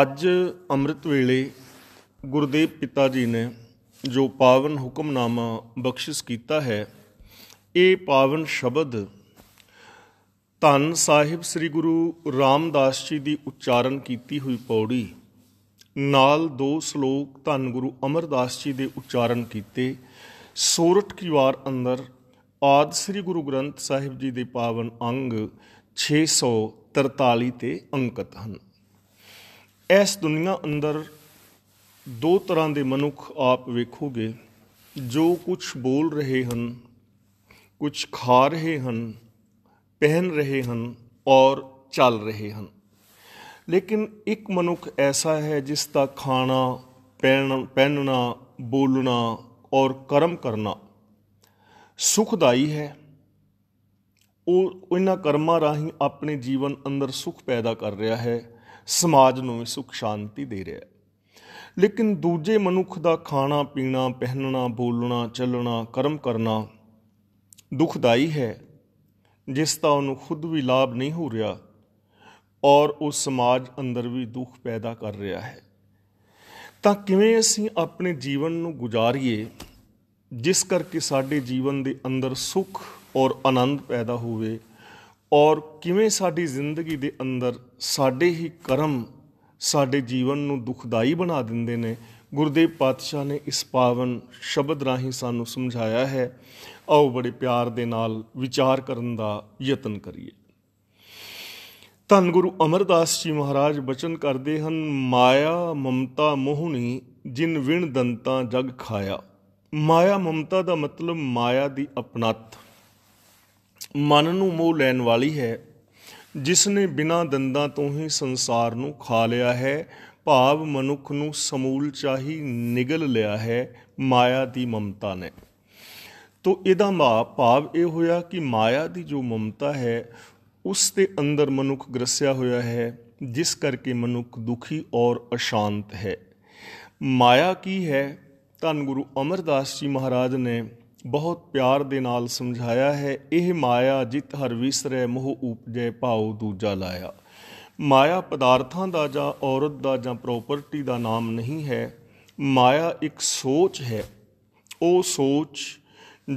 ਅੱਜ ਅੰਮ੍ਰਿਤ ਵੇਲੇ ਗੁਰਦੇਵ ਪਿਤਾ ਜੀ ਨੇ ਜੋ ਪਾਵਨ ਹੁਕਮਨਾਮਾ ਬਖਸ਼ਿਸ਼ ਕੀਤਾ ਹੈ ਇਹ ਪਾਵਨ ਸ਼ਬਦ ਧੰਨ ਸਾਹਿਬ ਸ੍ਰੀ ਗੁਰੂ ਰਾਮਦਾਸ ਜੀ ਦੀ ਉਚਾਰਨ ਕੀਤੀ ਹੋਈ ਪੌੜੀ ਨਾਲ ਦੋ ਸ਼ਲੋਕ ਧੰਨ ਗੁਰੂ ਅਮਰਦਾਸ ਜੀ ਦੇ ਉਚਾਰਨ ਕੀਤੇ ਸੋਰਠ ਕੀ ਵਾਰ ਅੰਦਰ ਆਦ ਸ੍ਰੀ ਗੁਰੂ ਗ੍ਰੰਥ ਸਾਹਿਬ ਜੀ ਦੇ ਪਾਵਨ ਅੰਗ 643 ਤੇ ਅੰਕਤ ਹਨ ਇਸ ਦੁਨੀਆ ਅੰਦਰ ਦੋ ਤਰ੍ਹਾਂ ਦੇ ਮਨੁੱਖ ਆਪ ਵੇਖੋਗੇ ਜੋ ਕੁਝ ਬੋਲ ਰਹੇ ਹਨ ਕੁਝ ਖਾ ਰਹੇ ਹਨ ਪਹਿਨ ਰਹੇ ਹਨ ਔਰ ਚੱਲ ਰਹੇ ਹਨ ਲੇਕਿਨ ਇੱਕ ਮਨੁੱਖ ਐਸਾ ਹੈ ਜਿਸ ਦਾ ਖਾਣਾ ਪਹਿਨਣਾ ਬੋਲਣਾ ਔਰ ਕਰਮ ਕਰਨਾ ਸੁਖਦਾਈ ਹੈ ਉਹ ਇਹਨਾਂ ਕਰਮਾਂ ਰਾਹੀਂ ਆਪਣੇ ਜੀਵਨ ਅੰਦਰ ਸੁਖ ਪੈਦਾ ਕਰ ਰਿਹਾ ਹੈ ਸਮਾਜ ਨੂੰ ਸੁਖ ਸ਼ਾਂਤੀ ਦੇ ਰਿਹਾ ਹੈ ਲੇਕਿਨ ਦੂਜੇ ਮਨੁੱਖ ਦਾ ਖਾਣਾ ਪੀਣਾ ਪਹਿਨਣਾ ਬੋਲਣਾ ਚੱਲਣਾ ਕਰਮ ਕਰਨਾ ਦੁਖਦਾਈ ਹੈ ਜਿਸ ਦਾ ਉਹਨੂੰ ਖੁਦ ਵੀ ਲਾਭ ਨਹੀਂ ਹੋ ਰਿਹਾ ਔਰ ਉਹ ਸਮਾਜ ਅੰਦਰ ਵੀ ਦੁੱਖ ਪੈਦਾ ਕਰ ਰਿਹਾ ਹੈ ਤਾਂ ਕਿਵੇਂ ਅਸੀਂ ਆਪਣੇ ਜੀਵਨ ਨੂੰ ਗੁਜ਼ਾਰੀਏ ਜਿਸ ਕਰਕੇ ਸਾਡੇ ਜੀਵਨ ਦੇ ਅੰਦਰ ਸੁਖ ਔਰ ਆਨੰਦ ਪੈਦਾ ਹੋਵੇ ਔਰ ਕਿਵੇਂ ਸਾਡੀ ਜ਼ਿੰਦਗੀ ਦੇ ਅੰਦਰ ਸਾਡੇ ਹੀ ਕਰਮ ਸਾਡੇ ਜੀਵਨ ਨੂੰ ਦੁਖਦਾਈ ਬਣਾ ਦਿੰਦੇ ਨੇ ਗੁਰਦੇਵ ਪਾਤਸ਼ਾਹ ਨੇ ਇਸ ਪਾਵਨ ਸ਼ਬਦ ਰਾਹੀਂ ਸਾਨੂੰ ਸਮਝਾਇਆ ਹੈ ਆਓ ਬੜੇ ਪਿਆਰ ਦੇ ਨਾਲ ਵਿਚਾਰ ਕਰਨ ਦਾ ਯਤਨ ਕਰੀਏ ਧੰਨ ਗੁਰੂ ਅਮਰਦਾਸ ਜੀ ਮਹਾਰਾਜ ਬਚਨ ਕਰਦੇ ਹਨ ਮਾਇਆ ਮਮਤਾ ਮੋਹਣੀ ਜਿਨ ਵਿਣ ਦੰਤਾ ਜਗ ਖਾਇਆ ਮਾਇਆ ਮਮਤਾ ਦਾ ਮਤਲਬ ਮਾਇਆ ਦੀ ਅਪਨਤ ਮਨ ਨੂੰ ਮੋਹ ਲੈਣ ਵਾਲੀ ਹੈ ਜਿਸ ਨੇ ਬਿਨਾਂ ਦੰਦਾਂ ਤੋਂ ਹੀ ਸੰਸਾਰ ਨੂੰ ਖਾ ਲਿਆ ਹੈ ਭਾਵ ਮਨੁੱਖ ਨੂੰ ਸਮੂਲ ਚਾਹੀ ਨਿਗਲ ਲਿਆ ਹੈ ਮਾਇਆ ਦੀ ਮਮਤਾ ਨੇ ਤੋ ਇਹਦਾ ਮਾ ਭਾਵ ਇਹ ਹੋਇਆ ਕਿ ਮਾਇਆ ਦੀ ਜੋ ਮਮਤਾ ਹੈ ਉਸ ਦੇ ਅੰਦਰ ਮਨੁੱਖ ਗਰਸਿਆ ਹੋਇਆ ਹੈ ਜਿਸ ਕਰਕੇ ਮਨੁੱਖ ਦੁਖੀ ਔਰ ਅਸ਼ਾਂਤ ਹੈ ਮਾਇਆ ਕੀ ਹੈ ਧੰਗੁਰੂ ਗੁਰੂ ਅਮਰਦਾਸ ਜੀ ਮਹਾਰਾਜ ਨੇ ਬਹੁਤ ਪਿਆਰ ਦੇ ਨਾਲ ਸਮਝਾਇਆ ਹੈ ਇਹ ਮਾਇਆ ਜਿਤ ਹਰ ਵਿਸਰੇ ਮੋਹ ਉਪਜੈ ਭਾਉ ਦੂਜਾ ਲਾਇਆ ਮਾਇਆ ਪਦਾਰਥਾਂ ਦਾ ਜਾਂ ਔਰਤ ਦਾ ਜਾਂ ਪ੍ਰਾਪਰਟੀ ਦਾ ਨਾਮ ਨਹੀਂ ਹੈ ਮਾਇਆ ਇੱਕ ਸੋਚ ਹੈ ਉਹ ਸੋਚ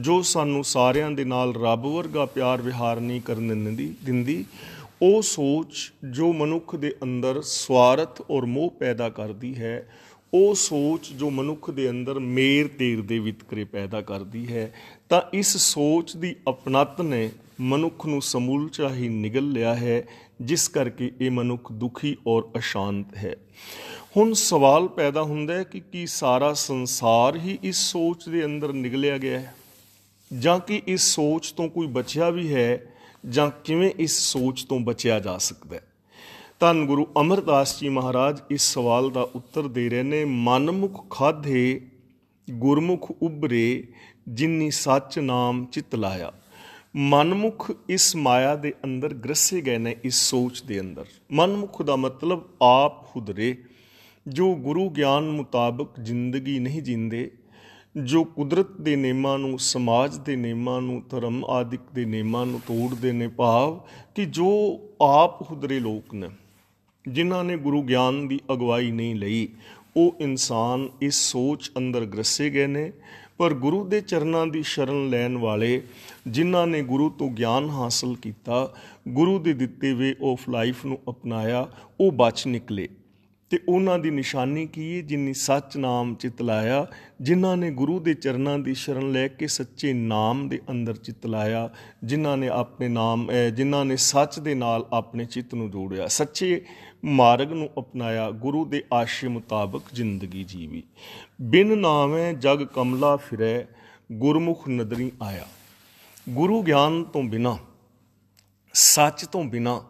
ਜੋ ਸਾਨੂੰ ਸਾਰਿਆਂ ਦੇ ਨਾਲ ਰੱਬ ਵਰਗਾ ਪਿਆਰ ਵਿਹਾਰ ਨਹੀਂ ਕਰਨ ਦਿੰਦੀ ਦਿੰਦੀ ਉਹ ਸੋਚ ਜੋ ਮਨੁੱਖ ਦੇ ਅੰਦਰ ਸਵਾਰਥ ਔਰ ਮੋਹ ਪੈਦਾ ਕਰਦੀ ਹੈ ਉਹ ਸੋਚ ਜੋ ਮਨੁੱਖ ਦੇ ਅੰਦਰ ਮੇਰ ਤੇਰ ਦੇ ਵਿਤਕਰੇ ਪੈਦਾ ਕਰਦੀ ਹੈ ਤਾਂ ਇਸ ਸੋਚ ਦੀ ਅਪਣਤ ਨੇ ਮਨੁੱਖ ਨੂੰ ਸਮੂਲਚਾ ਹੀ ਨਿਗਲ ਲਿਆ ਹੈ ਜਿਸ ਕਰਕੇ ਇਹ ਮਨੁੱਖ ਦੁਖੀ ਔਰ ਅਸ਼ਾਂਤ ਹੈ ਹੁਣ ਸਵਾਲ ਪੈਦਾ ਹੁੰਦਾ ਹੈ ਕਿ ਕੀ ਸਾਰਾ ਸੰਸਾਰ ਹੀ ਇਸ ਸੋਚ ਦੇ ਅੰਦਰ ਨਿਗਲਿਆ ਗਿਆ ਹੈ ਜਾਂ ਕਿ ਇਸ ਸੋਚ ਤੋਂ ਕੋਈ ਬਚਿਆ ਵੀ ਹੈ ਜਾਂ ਕਿਵੇਂ ਇਸ ਸੋਚ ਤੋਂ ਬਚਿਆ ਜਾ ਸਕਦਾ ਹੈ ਧੰਨ ਗੁਰੂ ਅਮਰਦਾਸ ਜੀ ਮਹਾਰਾਜ ਇਸ ਸਵਾਲ ਦਾ ਉੱਤਰ ਦੇ ਰਹੇ ਨੇ ਮਨਮੁਖ ਖਾਧੇ ਗੁਰਮੁਖ ਉਬਰੇ ਜਿਨਨੀ ਸੱਚ ਨਾਮ ਚਿਤ ਲਾਇਆ ਮਨਮੁਖ ਇਸ ਮਾਇਆ ਦੇ ਅੰਦਰ ਗ੍ਰਸੇ ਗਏ ਨੇ ਇਸ ਸੋਚ ਦੇ ਅੰਦਰ ਮਨਮੁਖ ਦਾ ਮਤਲਬ ਆਪ ਖੁਦਰੇ ਜੋ ਗੁਰੂ ਗਿਆਨ ਮੁਤਾਬਕ ਜ਼ਿੰਦਗੀ ਨਹੀਂ ਜਿੰਦੇ ਜੋ ਕੁਦਰਤ ਦੇ ਨਿਯਮਾਂ ਨੂੰ ਸਮਾਜ ਦੇ ਨਿਯਮਾਂ ਨੂੰ ਧਰਮ ਆਦਿਕ ਦੇ ਨਿਯਮਾਂ ਨੂੰ ਤੋੜਦੇ ਨੇ ਭਾਵ ਕਿ ਜੋ ਆਪ ਖੁਦਰੇ ਲੋਕ ਨੇ ਜਿਨ੍ਹਾਂ ਨੇ ਗੁਰੂ ਗਿਆਨ ਦੀ ਅਗਵਾਈ ਨਹੀਂ ਲਈ ਉਹ ਇਨਸਾਨ ਇਸ ਸੋਚ ਅੰਦਰ ਗਰਸੇ ਗਏ ਨੇ ਪਰ ਗੁਰੂ ਦੇ ਚਰਨਾਂ ਦੀ ਸ਼ਰਨ ਲੈਣ ਵਾਲੇ ਜਿਨ੍ਹਾਂ ਨੇ ਗੁਰੂ ਤੋਂ ਗਿਆਨ ਹਾਸਲ ਕੀਤਾ ਗੁਰੂ ਦੇ ਦਿੱਤੇ ਵੇ ਆਫ ਲਾਈਫ ਨੂੰ ਅਪਣਾਇਆ ਉਹ ਬਚ ਨਿਕਲੇ ਤੇ ਉਹਨਾਂ ਦੀ ਨਿਸ਼ਾਨੀ ਕੀ ਹੈ ਜਿਨ੍ਹਾਂ ਸੱਚ ਨਾਮ ਚਿਤ ਲਾਇਆ ਜਿਨ੍ਹਾਂ ਨੇ ਗੁਰੂ ਦੇ ਚਰਨਾਂ ਦੀ ਸ਼ਰਨ ਲੈ ਕੇ ਸੱਚੇ ਨਾਮ ਦੇ ਅੰਦਰ ਚਿਤ ਲਾਇਆ ਜਿਨ੍ਹਾਂ ਨੇ ਆਪਣੇ ਨਾਮ ਜਿਨ੍ਹਾਂ ਨੇ ਸੱਚ ਦੇ ਨਾਲ ਆਪਣੇ ਚਿਤ ਨੂੰ ਜੋੜਿਆ ਸੱਚੇ ਮਾਰਗ ਨੂੰ ਅਪਣਾਇਆ ਗੁਰੂ ਦੇ ਆਸ਼ੇ ਮੁਤਾਬਕ ਜ਼ਿੰਦਗੀ ਜੀਵੀ ਬਿਨ ਨਾਮੇ ਜਗ ਕਮਲਾ ਫਿਰੈ ਗੁਰਮੁਖ ਨਦਰੀ ਆਇਆ ਗੁਰੂ ਗਿਆਨ ਤੋਂ ਬਿਨਾ ਸੱਚ ਤੋਂ ਬਿਨਾ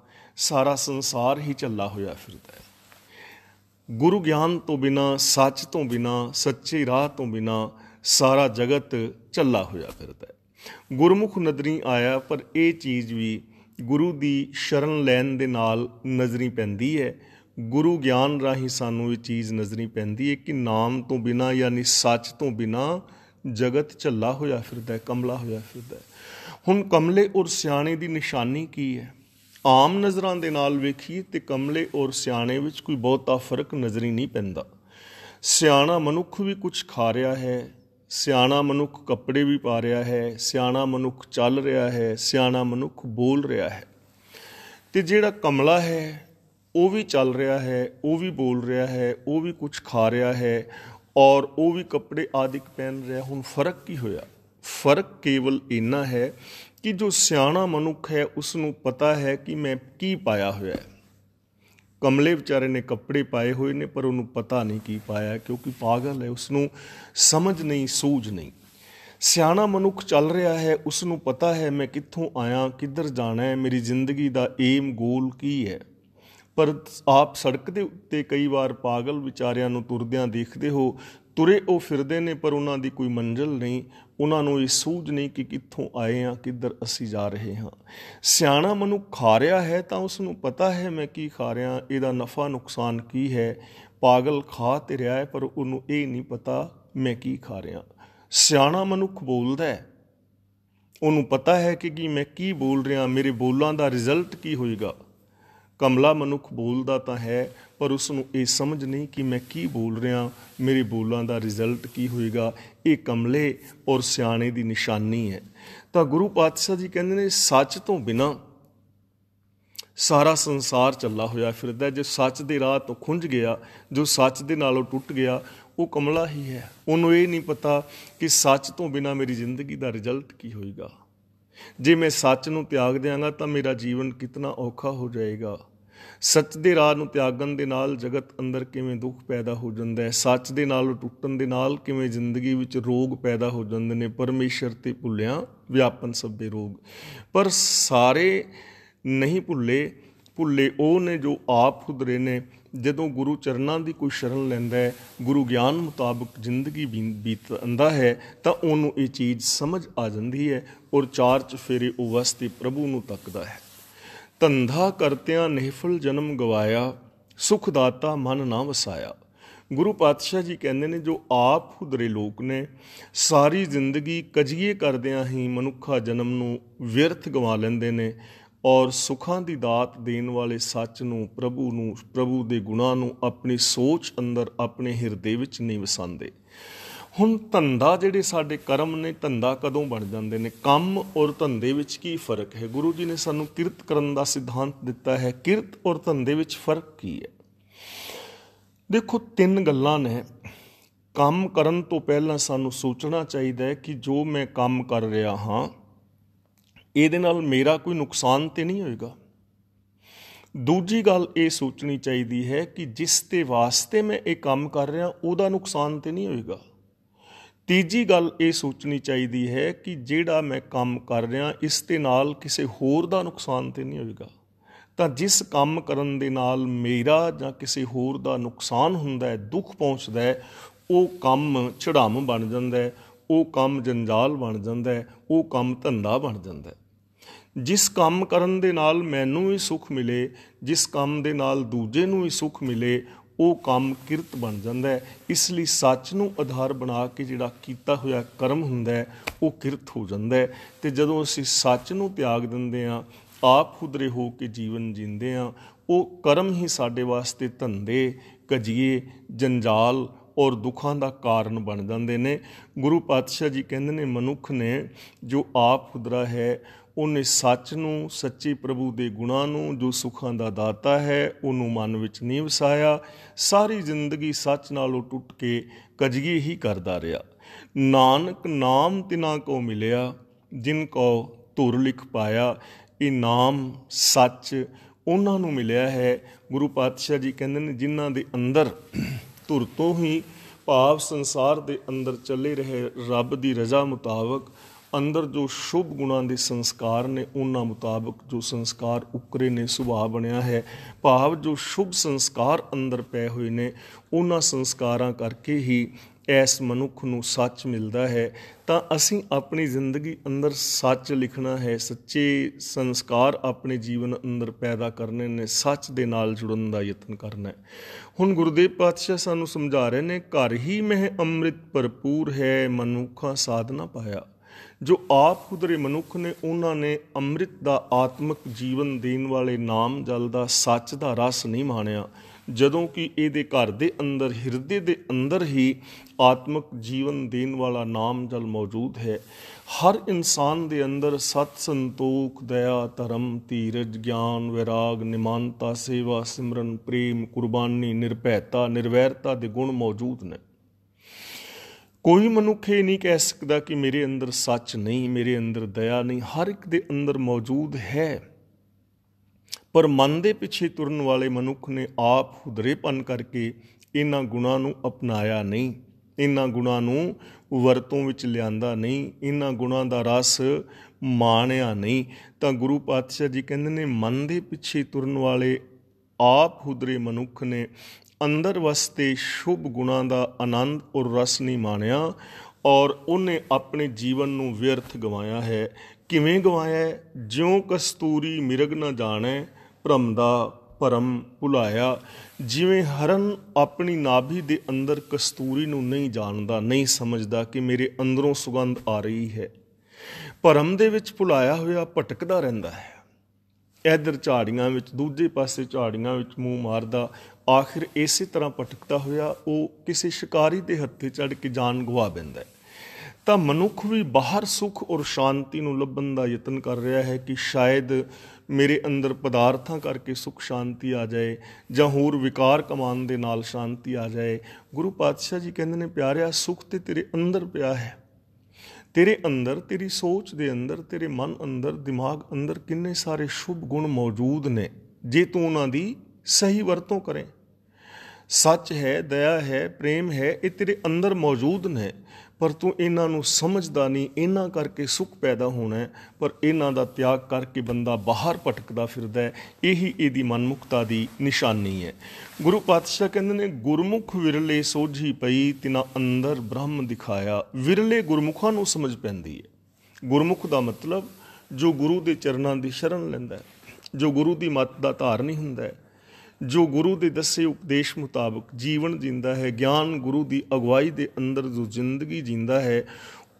ਸਾਰਾ ਸੰਸਾਰ ਹੀ ਚੱਲਾ ਹੋਇਆ ਫਿਰਦਾ ਹੈ ਗੁਰੂ ਗਿਆਨ ਤੋਂ ਬਿਨਾ ਸੱਚ ਤੋਂ ਬਿਨਾ ਸੱਚੇ ਰਾਹ ਤੋਂ ਬਿਨਾ ਸਾਰਾ ਜਗਤ ਚੱਲਾ ਹੋਇਆ ਫਿਰਦਾ ਹੈ ਗੁਰਮੁਖ ਨਦਰੀ ਆਇਆ ਪਰ ਇਹ ਚੀਜ਼ ਵੀ ਗੁਰੂ ਦੀ ਸ਼ਰਨ ਲੈਣ ਦੇ ਨਾਲ ਨਜ਼ਰੀ ਪੈਂਦੀ ਹੈ ਗੁਰੂ ਗਿਆਨ ਰਾਹੀਂ ਸਾਨੂੰ ਇਹ ਚੀਜ਼ ਨਜ਼ਰੀ ਪੈਂਦੀ ਹੈ ਕਿ ਨਾਮ ਤੋਂ ਬਿਨਾ ਯਾਨੀ ਸੱਚ ਤੋਂ ਬਿਨਾ ਜਗਤ ਝੱਲਾ ਹੋਇਆ ਫਿਰਦਾ ਹੈ ਕਮਲਾ ਹੋਇਆ ਫਿਰਦਾ ਹੈ ਹੁਣ ਕਮਲੇ ਔਰ ਸਿਆਣੇ ਦੀ ਨਿਸ਼ਾਨੀ ਕੀ ਹੈ ਆਮ ਨਜ਼ਰਾਂ ਦੇ ਨਾਲ ਵੇਖੀਏ ਤੇ ਕਮਲੇ ਔਰ ਸਿਆਣੇ ਵਿੱਚ ਕੋਈ ਬਹੁਤਾ ਫਰਕ ਨਜ਼ਰੀ ਨਹੀਂ ਪੈਂਦਾ ਸਿਆਣਾ ਮਨੁੱਖ ਵੀ ਕੁਝ ਖਾ ਰਿਹਾ ਹੈ ਸਿਆਣਾ ਮਨੁੱਖ ਕੱਪੜੇ ਵੀ ਪਾ ਰਿਹਾ ਹੈ ਸਿਆਣਾ ਮਨੁੱਖ ਚੱਲ ਰਿਹਾ ਹੈ ਸਿਆਣਾ ਮਨੁੱਖ ਬੋਲ ਰਿਹਾ ਹੈ ਤੇ ਜਿਹੜਾ ਕਮਲਾ ਹੈ ਉਹ ਵੀ ਚੱਲ ਰਿਹਾ ਹੈ ਉਹ ਵੀ ਬੋਲ ਰਿਹਾ ਹੈ ਉਹ ਵੀ ਕੁਝ ਖਾ ਰਿਹਾ ਹੈ ਔਰ ਉਹ ਵੀ ਕੱਪੜੇ ਆਦਿਕ ਪਹਿਨ ਰਿਹਾ ਹੁਣ ਫਰਕ ਕੀ ਹੋਇਆ ਫਰਕ ਕੇਵਲ ਇੰਨਾ ਹੈ ਕਿ ਜੋ ਸਿਆਣਾ ਮਨੁੱਖ ਹੈ ਉਸ ਨੂੰ ਪਤਾ ਹੈ ਕਿ ਮੈਂ ਕੀ ਪਾਇਆ ਹੋਇਆ ਹੈ ਕਮਲੇ ਵਿਚਾਰੇ ਨੇ ਕੱਪੜੇ ਪਾਏ ਹੋਏ ਨੇ ਪਰ ਉਹਨੂੰ ਪਤਾ ਨਹੀਂ ਕੀ ਪਾਇਆ ਕਿਉਂਕਿ ਪਾਗਲ ਹੈ ਉਸ ਨੂੰ ਸਮਝ ਨਹੀਂ ਸੂਝ ਨਹੀਂ ਸਿਆਣਾ ਮਨੁੱਖ ਚੱਲ ਰਿਹਾ ਹੈ ਉਸ ਨੂੰ ਪਤਾ ਹੈ ਮੈਂ ਕਿੱਥੋਂ ਆਇਆ ਕਿੱਧਰ ਜਾਣਾ ਹੈ ਮੇਰੀ ਜ਼ਿੰਦਗੀ ਦਾ ਏਮ ਗੋਲ ਕੀ ਹੈ ਪਰ ਆਪ ਸੜਕ ਦੇ ਉੱਤੇ ਕਈ ਵਾਰ ਪਾਗਲ ਵਿਚਾਰਿਆਂ ਨੂੰ ਤੁਰਦਿਆਂ ਦੇਖਦੇ ਹੋ ਤੁਰੇ ਉਹ ਫਿਰਦੇ ਨੇ ਪਰ ਉਹਨਾਂ ਦੀ ਕੋਈ ਮੰਜ਼ਲ ਨਹੀਂ ਉਹਨਾਂ ਨੂੰ ਇਹ ਸੂਝ ਨਹੀਂ ਕਿ ਕਿੱਥੋਂ ਆਏ ਆ ਕਿੱਧਰ ਅਸੀਂ ਜਾ ਰਹੇ ਹਾਂ ਸਿਆਣਾ ਮਨੁੱਖ ਖਾ ਰਿਹਾ ਹੈ ਤਾਂ ਉਸ ਨੂੰ ਪਤਾ ਹੈ ਮੈਂ ਕੀ ਖਾ ਰਿਹਾ ਇਹਦਾ ਨਫਾ ਨੁਕਸਾਨ ਕੀ ਹੈ ਪਾਗਲ ਖਾ ਤੇ ਰਿਹਾ ਹੈ ਪਰ ਉਹਨੂੰ ਇਹ ਨਹੀਂ ਪਤਾ ਮੈਂ ਕੀ ਖਾ ਰਿਹਾ ਸਿਆਣਾ ਮਨੁੱਖ ਬੋਲਦਾ ਹੈ ਉਹਨੂੰ ਪਤਾ ਹੈ ਕਿ ਕੀ ਮੈਂ ਕੀ ਬੋਲ ਰਿਹਾ ਮੇਰੇ ਬੋਲਾਂ ਦਾ ਰਿਜ਼ਲਟ ਕੀ ਹੋਏਗਾ ਕਮਲਾ ਮਨੁੱਖ ਬੋਲਦਾ ਤਾਂ ਹੈ ਪਰ ਉਸ ਨੂੰ ਇਹ ਸਮਝ ਨਹੀਂ ਕਿ ਮੈਂ ਕੀ ਬੋਲ ਰਿਹਾ ਮੇਰੇ ਬੋਲਾਂ ਦਾ ਰਿਜ਼ਲਟ ਕੀ ਹੋਏਗਾ ਇਹ ਕਮਲੇ ਔਰ ਸਿਆਣੇ ਦੀ ਨਿਸ਼ਾਨੀ ਹੈ ਤਾਂ ਗੁਰੂ ਪਾਤਸ਼ਾਹ ਜੀ ਕਹਿੰਦੇ ਨੇ ਸੱਚ ਤੋਂ ਬਿਨਾ ਸਾਰਾ ਸੰਸਾਰ ਚੱਲਾ ਹੋਇਆ ਫਿਰਦਾ ਜੇ ਸੱਚ ਦੇ ਰਾਹ ਤੋਂ ਖੁੰਝ ਗਿਆ ਜੋ ਸੱਚ ਦੇ ਨਾਲੋਂ ਟੁੱਟ ਗਿਆ ਉਹ ਕਮਲਾ ਹੀ ਹੈ ਉਹਨੂੰ ਇਹ ਨਹੀਂ ਪਤਾ ਕਿ ਸੱਚ ਤੋਂ ਬਿਨਾ ਮੇਰੀ ਜ਼ਿੰਦਗੀ ਦਾ ਰਿਜ਼ਲਟ ਕੀ ਹੋਏਗਾ ਜੇ ਮੈਂ ਸੱਚ ਨੂੰ ਤਿਆਗ ਦਿਆਂਗਾ ਤਾਂ ਮੇਰਾ ਜੀਵਨ ਕਿੰਨਾ ਔਖਾ ਹੋ ਜਾਏਗਾ ਸੱਚ ਦੇ ਰਾਹ ਨੂੰ ਤਿਆਗਣ ਦੇ ਨਾਲ ਜਗਤ ਅੰਦਰ ਕਿਵੇਂ ਦੁੱਖ ਪੈਦਾ ਹੋ ਜਾਂਦਾ ਹੈ ਸੱਚ ਦੇ ਨਾਲ ਟੁੱਟਣ ਦੇ ਨਾਲ ਕਿਵੇਂ ਜ਼ਿੰਦਗੀ ਵਿੱਚ ਰੋਗ ਪੈਦਾ ਹੋ ਜਾਂਦੇ ਨੇ ਪਰਮੇਸ਼ਰ ਤੇ ਭੁੱਲਿਆ ਵਿਆਪਨ ਸਭੇ ਰੋਗ ਪਰ ਸਾਰੇ ਨਹੀਂ ਭੁੱਲੇ ਭੁੱਲੇ ਉਹ ਨੇ ਜੋ ਆਪ ਖੁਦਰੇ ਨੇ ਜਦੋਂ ਗੁਰੂ ਚਰਨਾਂ ਦੀ ਕੋਈ ਸ਼ਰਨ ਲੈਂਦਾ ਹੈ ਗੁਰੂ ਗਿਆਨ ਮੁਤਾਬਕ ਜ਼ਿੰਦਗੀ ਬੀਤਦਾ ਹੈ ਤਾਂ ਉਹਨੂੰ ਇਹ ਚੀਜ਼ ਸਮਝ ਆ ਜਾਂਦੀ ਹੈ ਔਰ ਚਾਰ ਫੇਰੇ ਉਹ ਵਸਤੇ ਪ੍ਰਭੂ ਨੂੰ ਤੱਕਦਾ ਹੈ ਧੰਧਾ ਕਰਤਿਆਂ ਨਿਹਫਲ ਜਨਮ ਗਵਾਇਆ ਸੁਖ ਦਾਤਾ ਮਨ ਨਾ ਵਸਾਇਆ ਗੁਰੂ ਪਾਤਸ਼ਾਹ ਜੀ ਕਹਿੰਦੇ ਨੇ ਜੋ ਆਪ ਹੁਦਰੇ ਲੋਕ ਨੇ ਸਾਰੀ ਜ਼ਿੰਦਗੀ ਕਜੀਏ ਕਰਦਿਆਂ ਹੀ ਮਨੁੱਖਾ ਜਨਮ ਨੂੰ ਵਿਅਰਥ ਗਵਾ ਲੈਂਦੇ ਨੇ ਔਰ ਸੁਖਾਂ ਦੀ ਦਾਤ ਦੇਣ ਵਾਲੇ ਸੱਚ ਨੂੰ ਪ੍ਰਭੂ ਨੂੰ ਪ੍ਰਭੂ ਦੇ ਗੁਣਾਂ ਨੂੰ ਆਪਣੀ ਸੋਚ ਅੰਦਰ ਆਪਣੇ ਹਿਰਦੇ ਵਿੱਚ ਨਹੀਂ ਵਸਾਉਂਦੇ ਹੁਣ ਧੰਦਾ ਜਿਹੜੇ ਸਾਡੇ ਕਰਮ ਨੇ ਧੰਦਾ ਕਦੋਂ ਬਣ ਜਾਂਦੇ ਨੇ ਕੰਮ ਔਰ ਧੰਦੇ ਵਿੱਚ ਕੀ ਫਰਕ ਹੈ ਗੁਰੂ ਜੀ ਨੇ ਸਾਨੂੰ ਕਿਰਤ ਕਰਨ ਦਾ ਸਿਧਾਂਤ ਦਿੱਤਾ ਹੈ ਕਿਰਤ ਔਰ ਧੰਦੇ ਵਿੱਚ ਫਰਕ ਕੀ ਹੈ ਦੇਖੋ ਤਿੰਨ ਗੱਲਾਂ ਨੇ ਕੰਮ ਕਰਨ ਤੋਂ ਪਹਿਲਾਂ ਸਾਨੂੰ ਸੋਚਣਾ ਚਾਹੀਦਾ ਹੈ ਕਿ ਜੋ ਮੈਂ ਕੰਮ ਕਰ ਰਿਹਾ ਹਾਂ ਇਹਦੇ ਨਾਲ ਮੇਰਾ ਕੋਈ ਨੁਕਸਾਨ ਤੇ ਨਹੀਂ ਹੋਏਗਾ ਦੂਜੀ ਗੱਲ ਇਹ ਸੋਚਣੀ ਚਾਹੀਦੀ ਹੈ ਕਿ ਜਿਸ ਤੇ ਵਾਸਤੇ ਮੈਂ ਇਹ ਕੰਮ ਕਰ ਰਿਹਾ ਉਹਦਾ ਨੁਕਸਾਨ ਤੇ ਨਹੀਂ ਹੋਏਗਾ ਤੀਜੀ ਗੱਲ ਇਹ ਸੋਚਣੀ ਚਾਹੀਦੀ ਹੈ ਕਿ ਜਿਹੜਾ ਮੈਂ ਕੰਮ ਕਰ ਰਿਹਾ ਇਸ ਦੇ ਨਾਲ ਕਿਸੇ ਹੋਰ ਦਾ ਨੁਕਸਾਨ ਤੇ ਨਹੀਂ ਹੋਏਗਾ ਤਾਂ ਜਿਸ ਕੰਮ ਕਰਨ ਦੇ ਨਾਲ ਮੇਰਾ ਜਾਂ ਕਿਸੇ ਹੋਰ ਦਾ ਨੁਕਸਾਨ ਹੁੰਦਾ ਹੈ ਦੁੱਖ ਪਹੁੰਚਦਾ ਹੈ ਉਹ ਕੰਮ ਛੜਾਮ ਬਣ ਜਾਂਦਾ ਹੈ ਉਹ ਕੰਮ ਜੰਜਾਲ ਬਣ ਜਾਂਦਾ ਹੈ ਉਹ ਕੰਮ ਧੰਦਾ ਬਣ ਜਾਂਦਾ ਹੈ ਜਿਸ ਕੰਮ ਕਰਨ ਦੇ ਨਾਲ ਮੈਨੂੰ ਵੀ ਸੁੱਖ ਮਿਲੇ ਜਿਸ ਕੰਮ ਦੇ ਨਾਲ ਦੂਜੇ ਨੂੰ ਵੀ ਸੁੱਖ ਮਿਲੇ ਉਹ ਕੰਮ ਕਿਰਤ ਬਣ ਜਾਂਦਾ ਇਸ ਲਈ ਸੱਚ ਨੂੰ ਆਧਾਰ ਬਣਾ ਕੇ ਜਿਹੜਾ ਕੀਤਾ ਹੋਇਆ ਕਰਮ ਹੁੰਦਾ ਉਹ ਕਿਰਤ ਹੋ ਜਾਂਦਾ ਤੇ ਜਦੋਂ ਅਸੀਂ ਸੱਚ ਨੂੰ ਤਿਆਗ ਦਿੰਦੇ ਆ ਆਪ ਖੁਦਰੇ ਹੋ ਕੇ ਜੀਵਨ ਜਿੰਦੇ ਆ ਉਹ ਕਰਮ ਹੀ ਸਾਡੇ ਵਾਸਤੇ ਧੰਦੇ ਕਜੀਏ ਜੰਜਾਲ ਔਰ ਦੁੱਖਾਂ ਦਾ ਕਾਰਨ ਬਣ ਜਾਂਦੇ ਨੇ ਗੁਰੂ ਪਾਤਸ਼ਾਹ ਜੀ ਕਹਿੰਦੇ ਨੇ ਮਨੁੱਖ ਨੇ ਜੋ ਆਪ ਖੁਦਰਾ ਹੈ ਉਹਨੇ ਸੱਚ ਨੂੰ ਸੱਚੇ ਪ੍ਰਭੂ ਦੇ ਗੁਣਾਂ ਨੂੰ ਜੋ ਸੁੱਖਾਂ ਦਾ ਦਾਤਾ ਹੈ ਉਹਨੂੰ ਮਨ ਵਿੱਚ ਨਹੀਂ ਵਸਾਇਆ ਸਾਰੀ ਜ਼ਿੰਦਗੀ ਸੱਚ ਨਾਲੋਂ ਟੁੱਟ ਕੇ ਕਜਗੀ ਹੀ ਕਰਦਾ ਰਿਹਾ ਨਾਨਕ ਨਾਮ ਤਿਨਾ ਕੋ ਮਿਲਿਆ ਜਿਨ ਕੋ ਧੁਰ ਲਿਖ ਪਾਇਆ ਇਹ ਨਾਮ ਸੱਚ ਉਹਨਾਂ ਨੂੰ ਮਿਲਿਆ ਹੈ ਗੁਰੂ ਪਾਤਸ਼ਾਹ ਜੀ ਕਹਿੰਦੇ ਨੇ ਜਿਨ੍ਹਾਂ ਦੇ ਅੰਦਰ ਧੁਰ ਤੋਂ ਹੀ ਭਾਵ ਸੰਸਾਰ ਦੇ ਅੰਦਰ ਚੱਲੇ ਰਹੇ ਰੱਬ ਦੀ ਰਜ਼ਾ ਮੁਤਾਬਕ ਅੰਦਰ ਜੋ ਸ਼ੁਭ ਗੁਣਾਂ ਦੇ ਸੰਸਕਾਰ ਨੇ ਉਹਨਾਂ ਮੁਤਾਬਕ ਜੋ ਸੰਸਕਾਰ ਉਕਰੇ ਨੇ ਸੁਭਾਅ ਬਣਿਆ ਹੈ ਭਾਵ ਜੋ ਸ਼ੁਭ ਸੰਸਕਾਰ ਅੰਦਰ ਪਏ ਹੋਏ ਨੇ ਉਹਨਾਂ ਸੰਸਕਾਰਾਂ ਕਰਕੇ ਹੀ ਇਸ ਮਨੁੱਖ ਨੂੰ ਸੱਚ ਮਿਲਦਾ ਹੈ ਤਾਂ ਅਸੀਂ ਆਪਣੀ ਜ਼ਿੰਦਗੀ ਅੰਦਰ ਸੱਚ ਲਿਖਣਾ ਹੈ ਸੱਚੇ ਸੰਸਕਾਰ ਆਪਣੇ ਜੀਵਨ ਅੰਦਰ ਪੈਦਾ ਕਰਨੇ ਨੇ ਸੱਚ ਦੇ ਨਾਲ ਜੁੜਨ ਦਾ ਯਤਨ ਕਰਨਾ ਹੈ ਹੁਣ ਗੁਰਦੇਵ ਪਾਤਸ਼ਾਹ ਸਾਨੂੰ ਸਮਝਾ ਰਹੇ ਨੇ ਘਰ ਹੀ ਮਹਿ ਅੰਮ੍ਰਿਤ ਭਰਪੂਰ ਹੈ ਮਨੁੱਖਾ ਸਾਧਨਾ ਪਾਇਆ ਜੋ ਆਪ ਖੁਦਰੇ ਮਨੁੱਖ ਨੇ ਉਹਨਾਂ ਨੇ ਅੰਮ੍ਰਿਤ ਦਾ ਆਤਮਿਕ ਜੀਵਨ ਦੇਣ ਵਾਲੇ ਨਾਮ ਜਲ ਦਾ ਸੱਚ ਦਾ ਰਸ ਨਹੀਂ ਮਾਣਿਆ ਜਦੋਂ ਕਿ ਇਹਦੇ ਘਰ ਦੇ ਅੰਦਰ ਹਿਰਦੇ ਦੇ ਅੰਦਰ ਹੀ ਆਤਮਿਕ ਜੀਵਨ ਦੇਣ ਵਾਲਾ ਨਾਮ ਜਲ ਮੌਜੂਦ ਹੈ ਹਰ ਇਨਸਾਨ ਦੇ ਅੰਦਰ ਸਤ ਸੰਤੋਖ ਦਇਆ ਧਰਮ ਤੀਰਜ ਗਿਆਨ ਵਿਰਾਗ ਨਿਮਾਨਤਾ ਸੇਵਾ ਸਿਮਰਨ ਪ੍ਰੇਮ ਕੁਰਬਾਨੀ ਨਿਰਭੈਤਾ ਨਿਰਵੈਰਤਾ ਦੇ ਗੁਣ ਮੌਜੂਦ ਨੇ ਕੋਈ ਮਨੁੱਖ ਇਹ ਨਹੀਂ ਕਹਿ ਸਕਦਾ ਕਿ ਮੇਰੇ ਅੰਦਰ ਸੱਚ ਨਹੀਂ ਮੇਰੇ ਅੰਦਰ ਦਇਆ ਨਹੀਂ ਹਰ ਇੱਕ ਦੇ ਅੰਦਰ ਮੌਜੂਦ ਹੈ ਪਰ ਮਨ ਦੇ ਪਿੱਛੇ ਤੁਰਨ ਵਾਲੇ ਮਨੁੱਖ ਨੇ ਆਪ ਹੁਦਰੇਪਨ ਕਰਕੇ ਇਹਨਾਂ ਗੁਣਾਂ ਨੂੰ ਅਪਣਾਇਆ ਨਹੀਂ ਇਹਨਾਂ ਗੁਣਾਂ ਨੂੰ ਵਰਤੋਂ ਵਿੱਚ ਲਿਆਂਦਾ ਨਹੀਂ ਇਹਨਾਂ ਗੁਣਾਂ ਦਾ ਰਸ ਮਾਣਿਆ ਨਹੀਂ ਤਾਂ ਗੁਰੂ ਪਾਤਸ਼ਾਹ ਜੀ ਕਹਿੰਦੇ ਨੇ ਮਨ ਦੇ ਪਿੱਛੇ ਤੁਰਨ ਵਾਲੇ ਆਪ ਹੁਦਰੇ ਮਨੁੱਖ ਨੇ ਅੰਦਰ ਵਸਤੇ ਸ਼ੁਭ ਗੁਣਾ ਦਾ ਆਨੰਦ ਔਰ ਰਸ ਨਹੀਂ ਮਾਣਿਆ ਔਰ ਉਹਨੇ ਆਪਣੇ ਜੀਵਨ ਨੂੰ ਵਿਅਰਥ ਗਵਾਇਆ ਹੈ ਕਿਵੇਂ ਗਵਾਇਆ ਜਿਉਂ ਕਸਤੂਰੀ ਮਿਰਗ ਨਾ ਜਾਣੈ ਭ੍ਰਮ ਦਾ ਪਰਮ ਭੁਲਾਇਆ ਜਿਵੇਂ ਹਰਨ ਆਪਣੀ ਨਾਭੀ ਦੇ ਅੰਦਰ ਕਸਤੂਰੀ ਨੂੰ ਨਹੀਂ ਜਾਣਦਾ ਨਹੀਂ ਸਮਝਦਾ ਕਿ ਮੇਰੇ ਅੰਦਰੋਂ ਸੁਗੰਧ ਆ ਰਹੀ ਹੈ ਭਰਮ ਦੇ ਵਿੱਚ ਭੁਲਾਇਆ ਹੋਇਆ ਭਟਕਦਾ ਰਹਿੰਦਾ ਹੈ ਇਧਰ ਝਾੜੀਆਂ ਵਿੱਚ ਦੂਜੇ ਪਾਸੇ ਝਾੜੀਆਂ ਵਿੱਚ ਮੂੰਹ ਮਾਰਦਾ ਆਖਿਰ ਇਸੇ ਤਰ੍ਹਾਂ ਪਟਕਦਾ ਹੋਇਆ ਉਹ ਕਿਸੇ ਸ਼ਿਕਾਰੀ ਦੇ ਹੱਥੇ ਚੜ ਕੇ ਜਾਨ ਗਵਾ ਬਿੰਦਾ ਤਾਂ ਮਨੁੱਖ ਵੀ ਬਾਹਰ ਸੁਖ ਔਰ ਸ਼ਾਂਤੀ ਨੂੰ ਲੱਭਣ ਦਾ ਯਤਨ ਕਰ ਰਿਹਾ ਹੈ ਕਿ ਸ਼ਾਇਦ ਮੇਰੇ ਅੰਦਰ ਪਦਾਰਥਾਂ ਕਰਕੇ ਸੁਖ ਸ਼ਾਂਤੀ ਆ ਜਾਏ ਜਾਂ ਹੋਰ ਵਿਕਾਰ ਕਮਾਨ ਦੇ ਨਾਲ ਸ਼ਾਂਤੀ ਆ ਜਾਏ ਗੁਰੂ ਪਾਤਸ਼ਾਹ ਜੀ ਕਹਿੰਦੇ ਨੇ ਪਿਆਰਿਆ ਸੁਖ ਤੇ ਤੇਰੇ ਅੰਦਰ ਪਿਆ ਹੈ ਤੇਰੇ ਅੰਦਰ ਤੇਰੀ ਸੋਚ ਦੇ ਅੰਦਰ ਤੇਰੇ ਮਨ ਅੰਦਰ ਦਿਮਾਗ ਅੰਦਰ ਕਿੰਨੇ ਸਾਰੇ ਸ਼ੁਭ ਗੁਣ ਮੌਜੂਦ ਨੇ ਜੇ ਤੂੰ ਉਹਨਾਂ ਦੀ ਸਹੀ ਵਰਤੋਂ ਕਰੇ ਸੱਚ ਹੈ ਦਇਆ ਹੈ ਪ੍ਰੇਮ ਹੈ ਇਹ ਤੇਰੇ ਅੰਦਰ ਮੌਜੂਦ ਨੇ ਪਰ ਤੂੰ ਇਹਨਾਂ ਨੂੰ ਸਮਝਦਾ ਨਹੀਂ ਇਹਨਾਂ ਕਰਕੇ ਸੁੱਖ ਪੈਦਾ ਹੋਣਾ ਪਰ ਇਹਨਾਂ ਦਾ ਤਿਆਗ ਕਰਕੇ ਬੰਦਾ ਬਾਹਰ ਭਟਕਦਾ ਫਿਰਦਾ ਹੈ ਇਹੀ ਇਹਦੀ ਮਨਮੁਖਤਾ ਦੀ ਨਿਸ਼ਾਨੀ ਹੈ ਗੁਰੂ ਪਾਤਸ਼ਾਹ ਕਹਿੰਦੇ ਨੇ ਗੁਰਮੁਖ ਵਿਰਲੇ ਸੋਝੀ ਪਈ ਤਿਨਾ ਅੰਦਰ ਬ੍ਰਹਮ ਦਿਖਾਇਆ ਵਿਰਲੇ ਗੁਰਮੁਖਾਂ ਨੂੰ ਸਮਝ ਪੈਂਦੀ ਹੈ ਗੁਰਮੁਖ ਦਾ ਮਤਲਬ ਜੋ ਗੁਰੂ ਦੇ ਚਰਨਾਂ ਦੀ ਸ਼ਰਨ ਲੈਂਦਾ ਜੋ ਗੁਰੂ ਦੀ ਮੱਤ ਦਾ ਧਾਰਨੀ ਹੁੰਦਾ ਹੈ ਜੋ ਗੁਰੂ ਦੇ ਦੱਸੇ ਉਪਦੇਸ਼ ਮੁਤਾਬਕ ਜੀਵਨ ਜਿੰਦਾ ਹੈ ਗਿਆਨ ਗੁਰੂ ਦੀ ਅਗਵਾਈ ਦੇ ਅੰਦਰ ਜੋ ਜ਼ਿੰਦਗੀ ਜਿੰਦਾ ਹੈ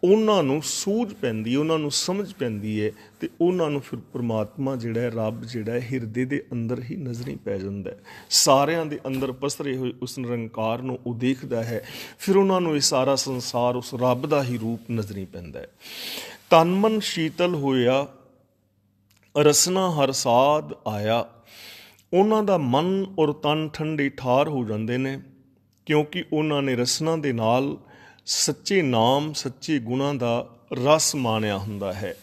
ਉਹਨਾਂ ਨੂੰ ਸੂਝ ਪੈਂਦੀ ਉਹਨਾਂ ਨੂੰ ਸਮਝ ਪੈਂਦੀ ਹੈ ਤੇ ਉਹਨਾਂ ਨੂੰ ਫਿਰ ਪ੍ਰਮਾਤਮਾ ਜਿਹੜਾ ਹੈ ਰੱਬ ਜਿਹੜਾ ਹੈ ਹਿਰਦੇ ਦੇ ਅੰਦਰ ਹੀ ਨਜ਼ਰੀ ਪੈ ਜਾਂਦਾ ਹੈ ਸਾਰਿਆਂ ਦੇ ਅੰਦਰ ਪਸਰੇ ਹੋਏ ਉਸ ਨਿਰੰਕਾਰ ਨੂੰ ਉਹ ਦੇਖਦਾ ਹੈ ਫਿਰ ਉਹਨਾਂ ਨੂੰ ਇਹ ਸਾਰਾ ਸੰਸਾਰ ਉਸ ਰੱਬ ਦਾ ਹੀ ਰੂਪ ਨਜ਼ਰੀ ਪੈਂਦਾ ਹੈ ਤਨ ਮਨ ਸ਼ੀਤਲ ਹੋਇਆ ਰਸਨਾ ਹਰ ਸਾਦ ਆਇਆ ਉਹਨਾਂ ਦਾ ਮਨ ਔਰ ਤਨ ਠੰਡੀ ਠਾਰ ਹੋ ਜਾਂਦੇ ਨੇ ਕਿਉਂਕਿ ਉਹਨਾਂ ਨੇ ਰਸਨਾ ਦੇ ਨਾਲ ਸੱਚੇ ਨਾਮ ਸੱਚੇ ਗੁਣਾਂ ਦਾ ਰਸ ਮਾਣਿਆ ਹੁੰਦਾ ਹੈ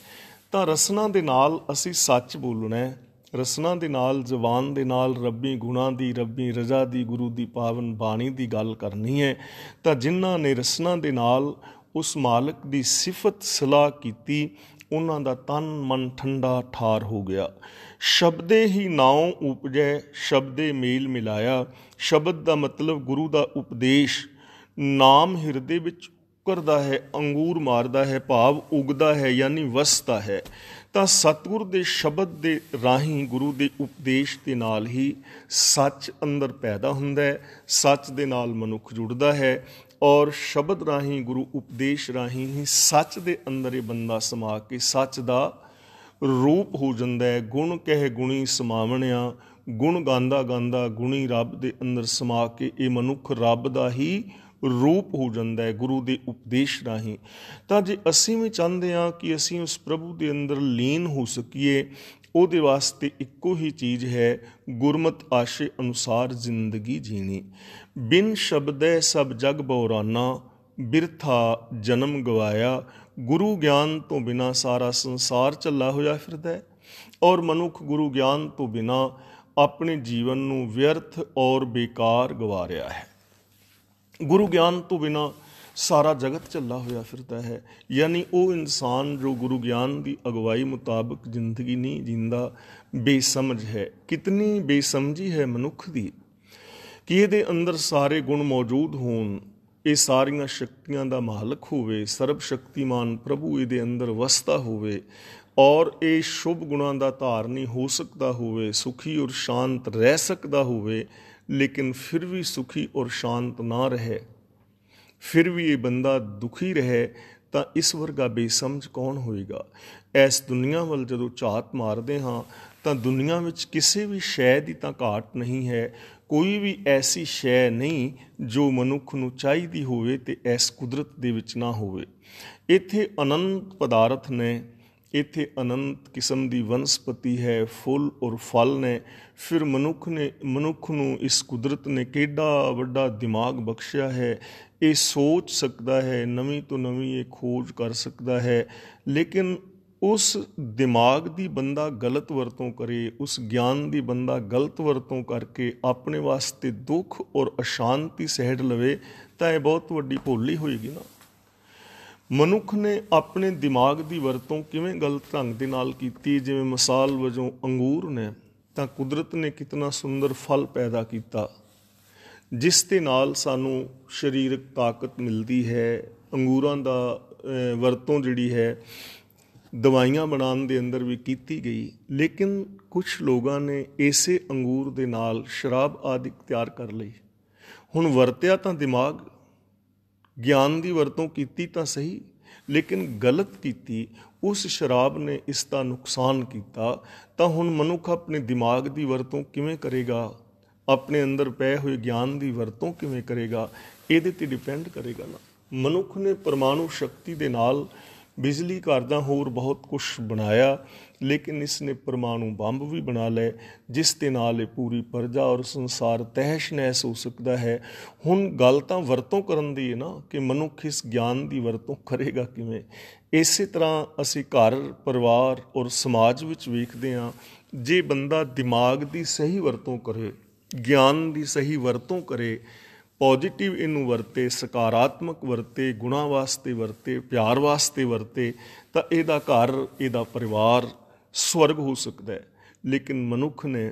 ਤਾਂ ਰਸਨਾ ਦੇ ਨਾਲ ਅਸੀਂ ਸੱਚ ਬੋਲਣਾ ਹੈ ਰਸਨਾ ਦੇ ਨਾਲ ਜ਼ਬਾਨ ਦੇ ਨਾਲ ਰੱਬੀ ਗੁਣਾ ਦੀ ਰੱਬੀ ਰਜ਼ਾ ਦੀ ਗੁਰੂ ਦੀ ਪਾਵਨ ਬਾਣੀ ਦੀ ਗੱਲ ਕਰਨੀ ਹੈ ਤਾਂ ਜਿਨ੍ਹਾਂ ਨੇ ਰਸਨਾ ਦੇ ਨਾਲ ਉਸ ਮਾਲਕ ਦੀ ਸਿਫਤ ਸਲਾਹ ਕੀਤੀ ਉਹਨਾਂ ਦਾ ਤਨ ਮਨ ਠੰਡਾ ਠਾਰ ਹੋ ਗਿਆ ਸ਼ਬਦੇ ਹੀ ਨਾਉ ਉਪਜੈ ਸ਼ਬਦੇ ਮੇਲ ਮਿਲਾਇਆ ਸ਼ਬਦ ਦਾ ਮਤਲਬ ਗੁਰੂ ਦਾ ਉਪਦੇਸ਼ ਨਾਮ ਹਿਰਦੇ ਵਿੱਚ ਕਰਦਾ ਹੈ ਅੰਗੂਰ ਮਾਰਦਾ ਹੈ ਭਾਵ ਉਗਦਾ ਹੈ ਯਾਨੀ ਵਸਦਾ ਹੈ ਤਾਂ ਸਤਗੁਰ ਦੇ ਸ਼ਬਦ ਦੇ ਰਾਹੀਂ ਗੁਰੂ ਦੇ ਉਪਦੇਸ਼ ਦੇ ਨਾਲ ਹੀ ਸੱਚ ਅੰਦਰ ਪੈਦਾ ਹੁੰਦਾ ਹੈ ਸੱਚ ਦੇ ਨਾਲ ਮਨੁੱਖ ਜੁੜਦਾ ਹੈ ਔਰ ਸ਼ਬਦ ਰਾਹੀਂ ਗੁਰੂ ਉਪਦੇਸ਼ ਰਾਹੀਂ ਹੀ ਸੱਚ ਦੇ ਅੰਦਰ ਇਹ ਬੰਦਾ ਸਮਾ ਕੇ ਸੱਚ ਦਾ ਰੂਪ ਹੋ ਜਾਂਦਾ ਹੈ ਗੁਣ ਕਹਿ ਗੁਣੀ ਸਮਾਵਣਿਆ ਗੁਣ ਗਾਂਦਾ ਗਾਂਦਾ ਗੁਣੀ ਰੱਬ ਦੇ ਅੰਦਰ ਸਮਾ ਕੇ ਇਹ ਮਨੁੱਖ ਰੱਬ ਦਾ ਹੀ ਰੂਪ ਹੋ ਜਾਂਦਾ ਹੈ ਗੁਰੂ ਦੇ ਉਪਦੇਸ਼ ਰਾਹੀਂ ਤਾਂ ਜੇ ਅਸੀਂ ਵੀ ਚਾਹੁੰਦੇ ਹਾਂ ਕਿ ਅਸੀਂ ਉਸ ਪ੍ਰਭੂ ਦੇ ਅੰਦਰ ਲੀਨ ਹੋ ਸਕੀਏ ਉਹਦੇ ਵਾਸਤੇ ਇੱਕੋ ਹੀ ਚੀਜ਼ ਹੈ ਗੁਰਮਤ ਆਸ਼ੇ ਅਨੁਸਾਰ ਜ਼ਿੰਦਗੀ ਜੀਣੀ ਬਿਨ ਸ਼ਬਦੈ ਸਭ ਜਗ ਬੌਰਾਨਾ ਬਿਰਥਾ ਜਨਮ ਗਵਾਇਆ ਗੁਰੂ ਗਿਆਨ ਤੋਂ ਬਿਨਾ ਸਾਰਾ ਸੰਸਾਰ ਚੱਲਾ ਹੋਇਆ ਫਿਰਦਾ ਹੈ ਔਰ ਮਨੁੱਖ ਗੁਰੂ ਗਿਆਨ ਤੋਂ ਬਿਨਾ ਆਪਣੇ ਜੀਵਨ ਨੂੰ ਵਿਅਰਥ ਔਰ ਬੇਕਾਰ ਗਵਾ ਰਿਹਾ ਹੈ ਗੁਰੂ ਗਿਆਨ ਤੋਂ ਬਿਨਾ ਸਾਰਾ ਜਗਤ ਚੱਲਾ ਹੋਇਆ ਫਿਰਦਾ ਹੈ ਯਾਨੀ ਉਹ ਇਨਸਾਨ ਜੋ ਗੁਰੂ ਗਿਆਨ ਦੀ ਅਗਵਾਈ ਮੁਤਾਬਕ ਜ਼ਿੰਦਗੀ ਨਹੀਂ ਜਿੰਦਾ ਬੇਸਮਝ ਹੈ ਕਿਤਨੀ ਬੇਸਮਝੀ ਹੈ ਮਨੁੱਖ ਦੀ ਕਿ ਇਹਦੇ ਅੰਦਰ ਸਾਰੇ ਗੁਣ ਮੌਜੂਦ ਹੋਣ ਇਹ ਸਾਰੀਆਂ ਸ਼ਕਤੀਆਂ ਦਾ ਮਾਲਕ ਹੋਵੇ ਸਰਬ ਸ਼ਕਤੀਮਾਨ ਪ੍ਰਭੂ ਇਹਦੇ ਅੰਦਰ ਵਸਦਾ ਹੋਵੇ ਔਰ ਇਹ ਸ਼ੁਭ ਗੁਣਾਂ ਦਾ ਧਾਰਨੀ ਹੋ ਸਕਦਾ ਹੋਵੇ ਸੁਖੀ ਔਰ ਸ਼ਾਂਤ ਰਹਿ ਸਕਦਾ ਹੋਵੇ ਲੇਕਿਨ ਫਿਰ ਵੀ ਸੁਖੀ ਔਰ ਸ਼ਾਂਤ ਨਾ ਰਹੇ ਫਿਰ ਵੀ ਇਹ ਬੰਦਾ ਦੁਖੀ ਰਹੇ ਤਾਂ ਇਸ ਵਰਗਾ ਬੇਸਮਝ ਕੌਣ ਹੋਏਗਾ ਇਸ ਦੁਨੀਆ ਵੱਲ ਜਦੋਂ ਝਾਤ ਮਾਰਦੇ ਹਾਂ ਤਾਂ ਦੁਨੀਆ ਵਿੱਚ ਕਿਸੇ ਵੀ ਸ਼ੈ ਦੀ ਤਾਂ ਘਾਟ ਨਹੀਂ ਹੈ ਕੋਈ ਵੀ ਐਸੀ ਸ਼ੈ ਨਹੀਂ ਜੋ ਮਨੁੱਖ ਨੂੰ ਚਾਹੀਦੀ ਹੋਵੇ ਤੇ ਇਸ ਕੁਦਰਤ ਦੇ ਵਿੱਚ ਨਾ ਹੋਵੇ ਇੱਥੇ ਅਨੰਤ ਪਦਾਰਥ ਨੇ ਇੱਥੇ ਅਨੰਤ ਕਿਸਮ ਦੀ ਵਨਸਪਤੀ ਹੈ ਫੁੱਲ ਔਰ ਫਲ ਨੇ ਫਿਰ ਮਨੁੱਖ ਨੇ ਮਨੁੱਖ ਨੂੰ ਇਸ ਕੁਦਰਤ ਨੇ ਕਿਹੜਾ ਵੱਡਾ ਦਿਮਾਗ ਬਖਸ਼ਿਆ ਹੈ ਇਹ ਸੋਚ ਸਕਦਾ ਹੈ ਨਵੀਂ ਤੋਂ ਨਵੀਂ ਇਹ ਖੋਜ ਕਰ ਸਕਦਾ ਹੈ ਲੇਕਿਨ ਉਸ ਦਿਮਾਗ ਦੀ ਬੰਦਾ ਗਲਤ ਵਰਤੋਂ ਕਰੇ ਉਸ ਗਿਆਨ ਦੀ ਬੰਦਾ ਗਲਤ ਵਰਤੋਂ ਕਰਕੇ ਆਪਣੇ ਵਾਸਤੇ ਦੁੱਖ ਔਰ ਅਸ਼ਾਂਤੀ ਸਹਿੜ ਲਵੇ ਤਾਂ ਇਹ ਬਹੁਤ ਵੱਡੀ ਹੀ ਹੋਏਗੀ ਨਾ ਮਨੁੱਖ ਨੇ ਆਪਣੇ ਦਿਮਾਗ ਦੀ ਵਰਤੋਂ ਕਿਵੇਂ ਗਲਤ ਢੰਗ ਦੇ ਨਾਲ ਕੀਤੀ ਜਿਵੇਂ ਮਿਸਾਲ ਵਜੋਂ ਅੰਗੂਰ ਨੇ ਤਾਂ ਕੁਦਰਤ ਨੇ ਕਿੰਨਾ ਸੁੰਦਰ ਫਲ ਪੈਦਾ ਕੀਤਾ ਜਿਸ ਦੇ ਨਾਲ ਸਾਨੂੰ ਸਰੀਰਕ ਤਾਕਤ ਮਿਲਦੀ ਹੈ ਅੰਗੂਰਾਂ ਦਾ ਵਰਤੋਂ ਜਿਹੜੀ ਹੈ ਦਵਾਈਆਂ ਬਣਾਉਣ ਦੇ ਅੰਦਰ ਵੀ ਕੀਤੀ ਗਈ ਲੇਕਿਨ ਕੁਝ ਲੋਕਾਂ ਨੇ ਇਸੇ ਅੰਗੂਰ ਦੇ ਨਾਲ ਸ਼ਰਾਬ ਆਦਿਕ ਤਿਆਰ ਕਰ ਲਈ ਹੁਣ ਵਰਤਿਆ ਤਾਂ ਦਿਮਾਗ ਗਿਆਨ ਦੀ ਵਰਤੋਂ ਕੀਤੀ ਤਾਂ ਸਹੀ ਲੇਕਿਨ ਗਲਤ ਕੀਤੀ ਉਸ ਸ਼ਰਾਬ ਨੇ ਇਸ ਦਾ ਨੁਕਸਾਨ ਕੀਤਾ ਤਾਂ ਹੁਣ ਮਨੁੱਖ ਆਪਣੇ ਦਿਮਾਗ ਦੀ ਵਰਤੋਂ ਕਿਵੇਂ ਕਰੇਗਾ ਆਪਣੇ ਅੰਦਰ ਪਏ ਹੋਏ ਗਿਆਨ ਦੀ ਵਰਤੋਂ ਕਿਵੇਂ ਕਰੇਗਾ ਇਹਦੇ ਤੇ ਡਿਪੈਂਡ ਕਰੇਗਾ ਨਾ ਮਨੁੱਖ ਨੇ ਪਰਮਾਣੂ ਸ਼ਕਤੀ ਦੇ ਨਾਲ ਬਿਜਲੀ ਕਰਦਾ ਹੋਰ ਬਹੁਤ ਕੁਝ ਬਣਾਇਆ ਲੇਕਿਨ ਇਸ ਨੇ ਪਰਮਾਣੂ ਬੰਬ ਵੀ ਬਣਾ ਲਏ ਜਿਸ ਦੇ ਨਾਲ ਇਹ ਪੂਰੀ ਪਰਜਾ ਔਰ ਸੰਸਾਰ ਤਹਿਸ਼ ਨਹਿਸ ਹੋ ਸਕਦਾ ਹੈ ਹੁਣ ਗੱਲ ਤਾਂ ਵਰਤੋਂ ਕਰਨ ਦੀ ਹੈ ਨਾ ਕਿ ਮਨੁੱਖ ਇਸ ਗਿਆਨ ਦੀ ਵਰਤੋਂ ਕਰੇਗਾ ਕਿਵੇਂ ਇਸੇ ਤਰ੍ਹਾਂ ਅਸੀਂ ਘਰ ਪਰਿਵਾਰ ਔਰ ਸਮਾਜ ਵਿੱਚ ਵੇਖਦੇ ਹਾਂ ਜੇ ਬੰਦਾ ਦਿਮਾਗ ਦੀ ਸਹੀ ਵਰਤੋਂ ਕਰੇ ਗਿਆਨ ਦੀ ਸਹੀ ਵਰਤੋਂ ਕਰੇ ਪੋਜ਼ਿਟਿਵ ਇਹਨੂੰ ਵਰਤੇ ਸਕਾਰਾਤਮਕ ਵਰਤੇ ਗੁਣਾ ਵਾਸਤੇ ਵਰਤੇ ਪਿਆਰ ਵਾਸਤੇ ਵਰਤੇ ਤਾਂ ਇਹਦਾ ਘਰ ਇਹਦਾ ਪਰਿਵਾਰ ਸਵਰਗ ਹੋ ਸਕਦਾ ਹੈ ਲੇਕਿਨ ਮਨੁੱਖ ਨੇ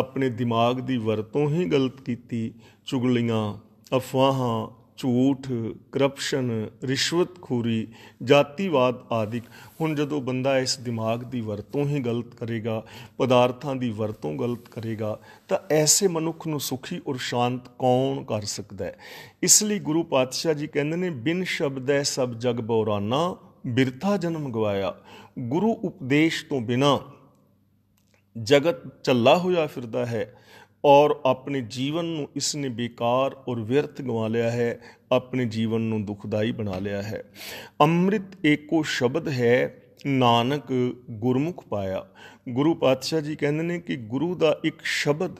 ਆਪਣੇ ਦਿਮਾਗ ਦੀ ਵਰਤੋਂ ਹੀ ਗਲਤ ਕੀਤੀ ਚੁਗਲੀਆਂ ਅਫਵਾਹਾਂ ਝੂਠ ਕਰਪਸ਼ਨ ਰਿਸ਼ਵਤਖੋਰੀ ਜਾਤੀਵਾਦ ਆਦਿਕ ਹੁਣ ਜਦੋਂ ਬੰਦਾ ਇਸ ਦਿਮਾਗ ਦੀ ਵਰਤੋਂ ਹੀ ਗਲਤ ਕਰੇਗਾ ਪਦਾਰਥਾਂ ਦੀ ਵਰਤੋਂ ਗਲਤ ਕਰੇਗਾ ਤਾਂ ਐਸੇ ਮਨੁੱਖ ਨੂੰ ਸੁਖੀ ਔਰ ਸ਼ਾਂਤ ਕੌਣ ਕਰ ਸਕਦਾ ਹੈ ਇਸ ਲਈ ਗੁਰੂ ਪਾਤਸ਼ਾਹ ਜੀ ਕਹਿੰਦੇ ਨੇ ਬਿਨ ਸ਼ਬਦ ਹੈ ਸਭ ਜਗ ਬੌਰਾਨਾ ਬਿਰਥਾ ਜਨਮ ਗਵਾਇਆ ਗੁਰੂ ਉਪਦੇਸ਼ ਤੋਂ ਬਿਨਾ ਜਗਤ ਚੱਲਾ ਹੋਇਆ ਫਿਰਦਾ ਹੈ ਔਰ ਆਪਣੇ ਜੀਵਨ ਨੂੰ ਇਸ ਨੇ ਬੇਕਾਰ ਔਰ ਵਿਅਰਥ ਗਵਾ ਲਿਆ ਹੈ ਆਪਣੇ ਜੀਵਨ ਨੂੰ ਦੁਖਦਾਈ ਬਣਾ ਲਿਆ ਹੈ ਅੰਮ੍ਰਿਤ ਏਕੋ ਸ਼ਬਦ ਹੈ ਨਾਨਕ ਗੁਰਮੁਖ ਪਾਇਆ ਗੁਰੂ ਪਾਤਸ਼ਾਹ ਜੀ ਕਹਿੰਦੇ ਨੇ ਕਿ ਗੁਰੂ ਦਾ ਇੱਕ ਸ਼ਬਦ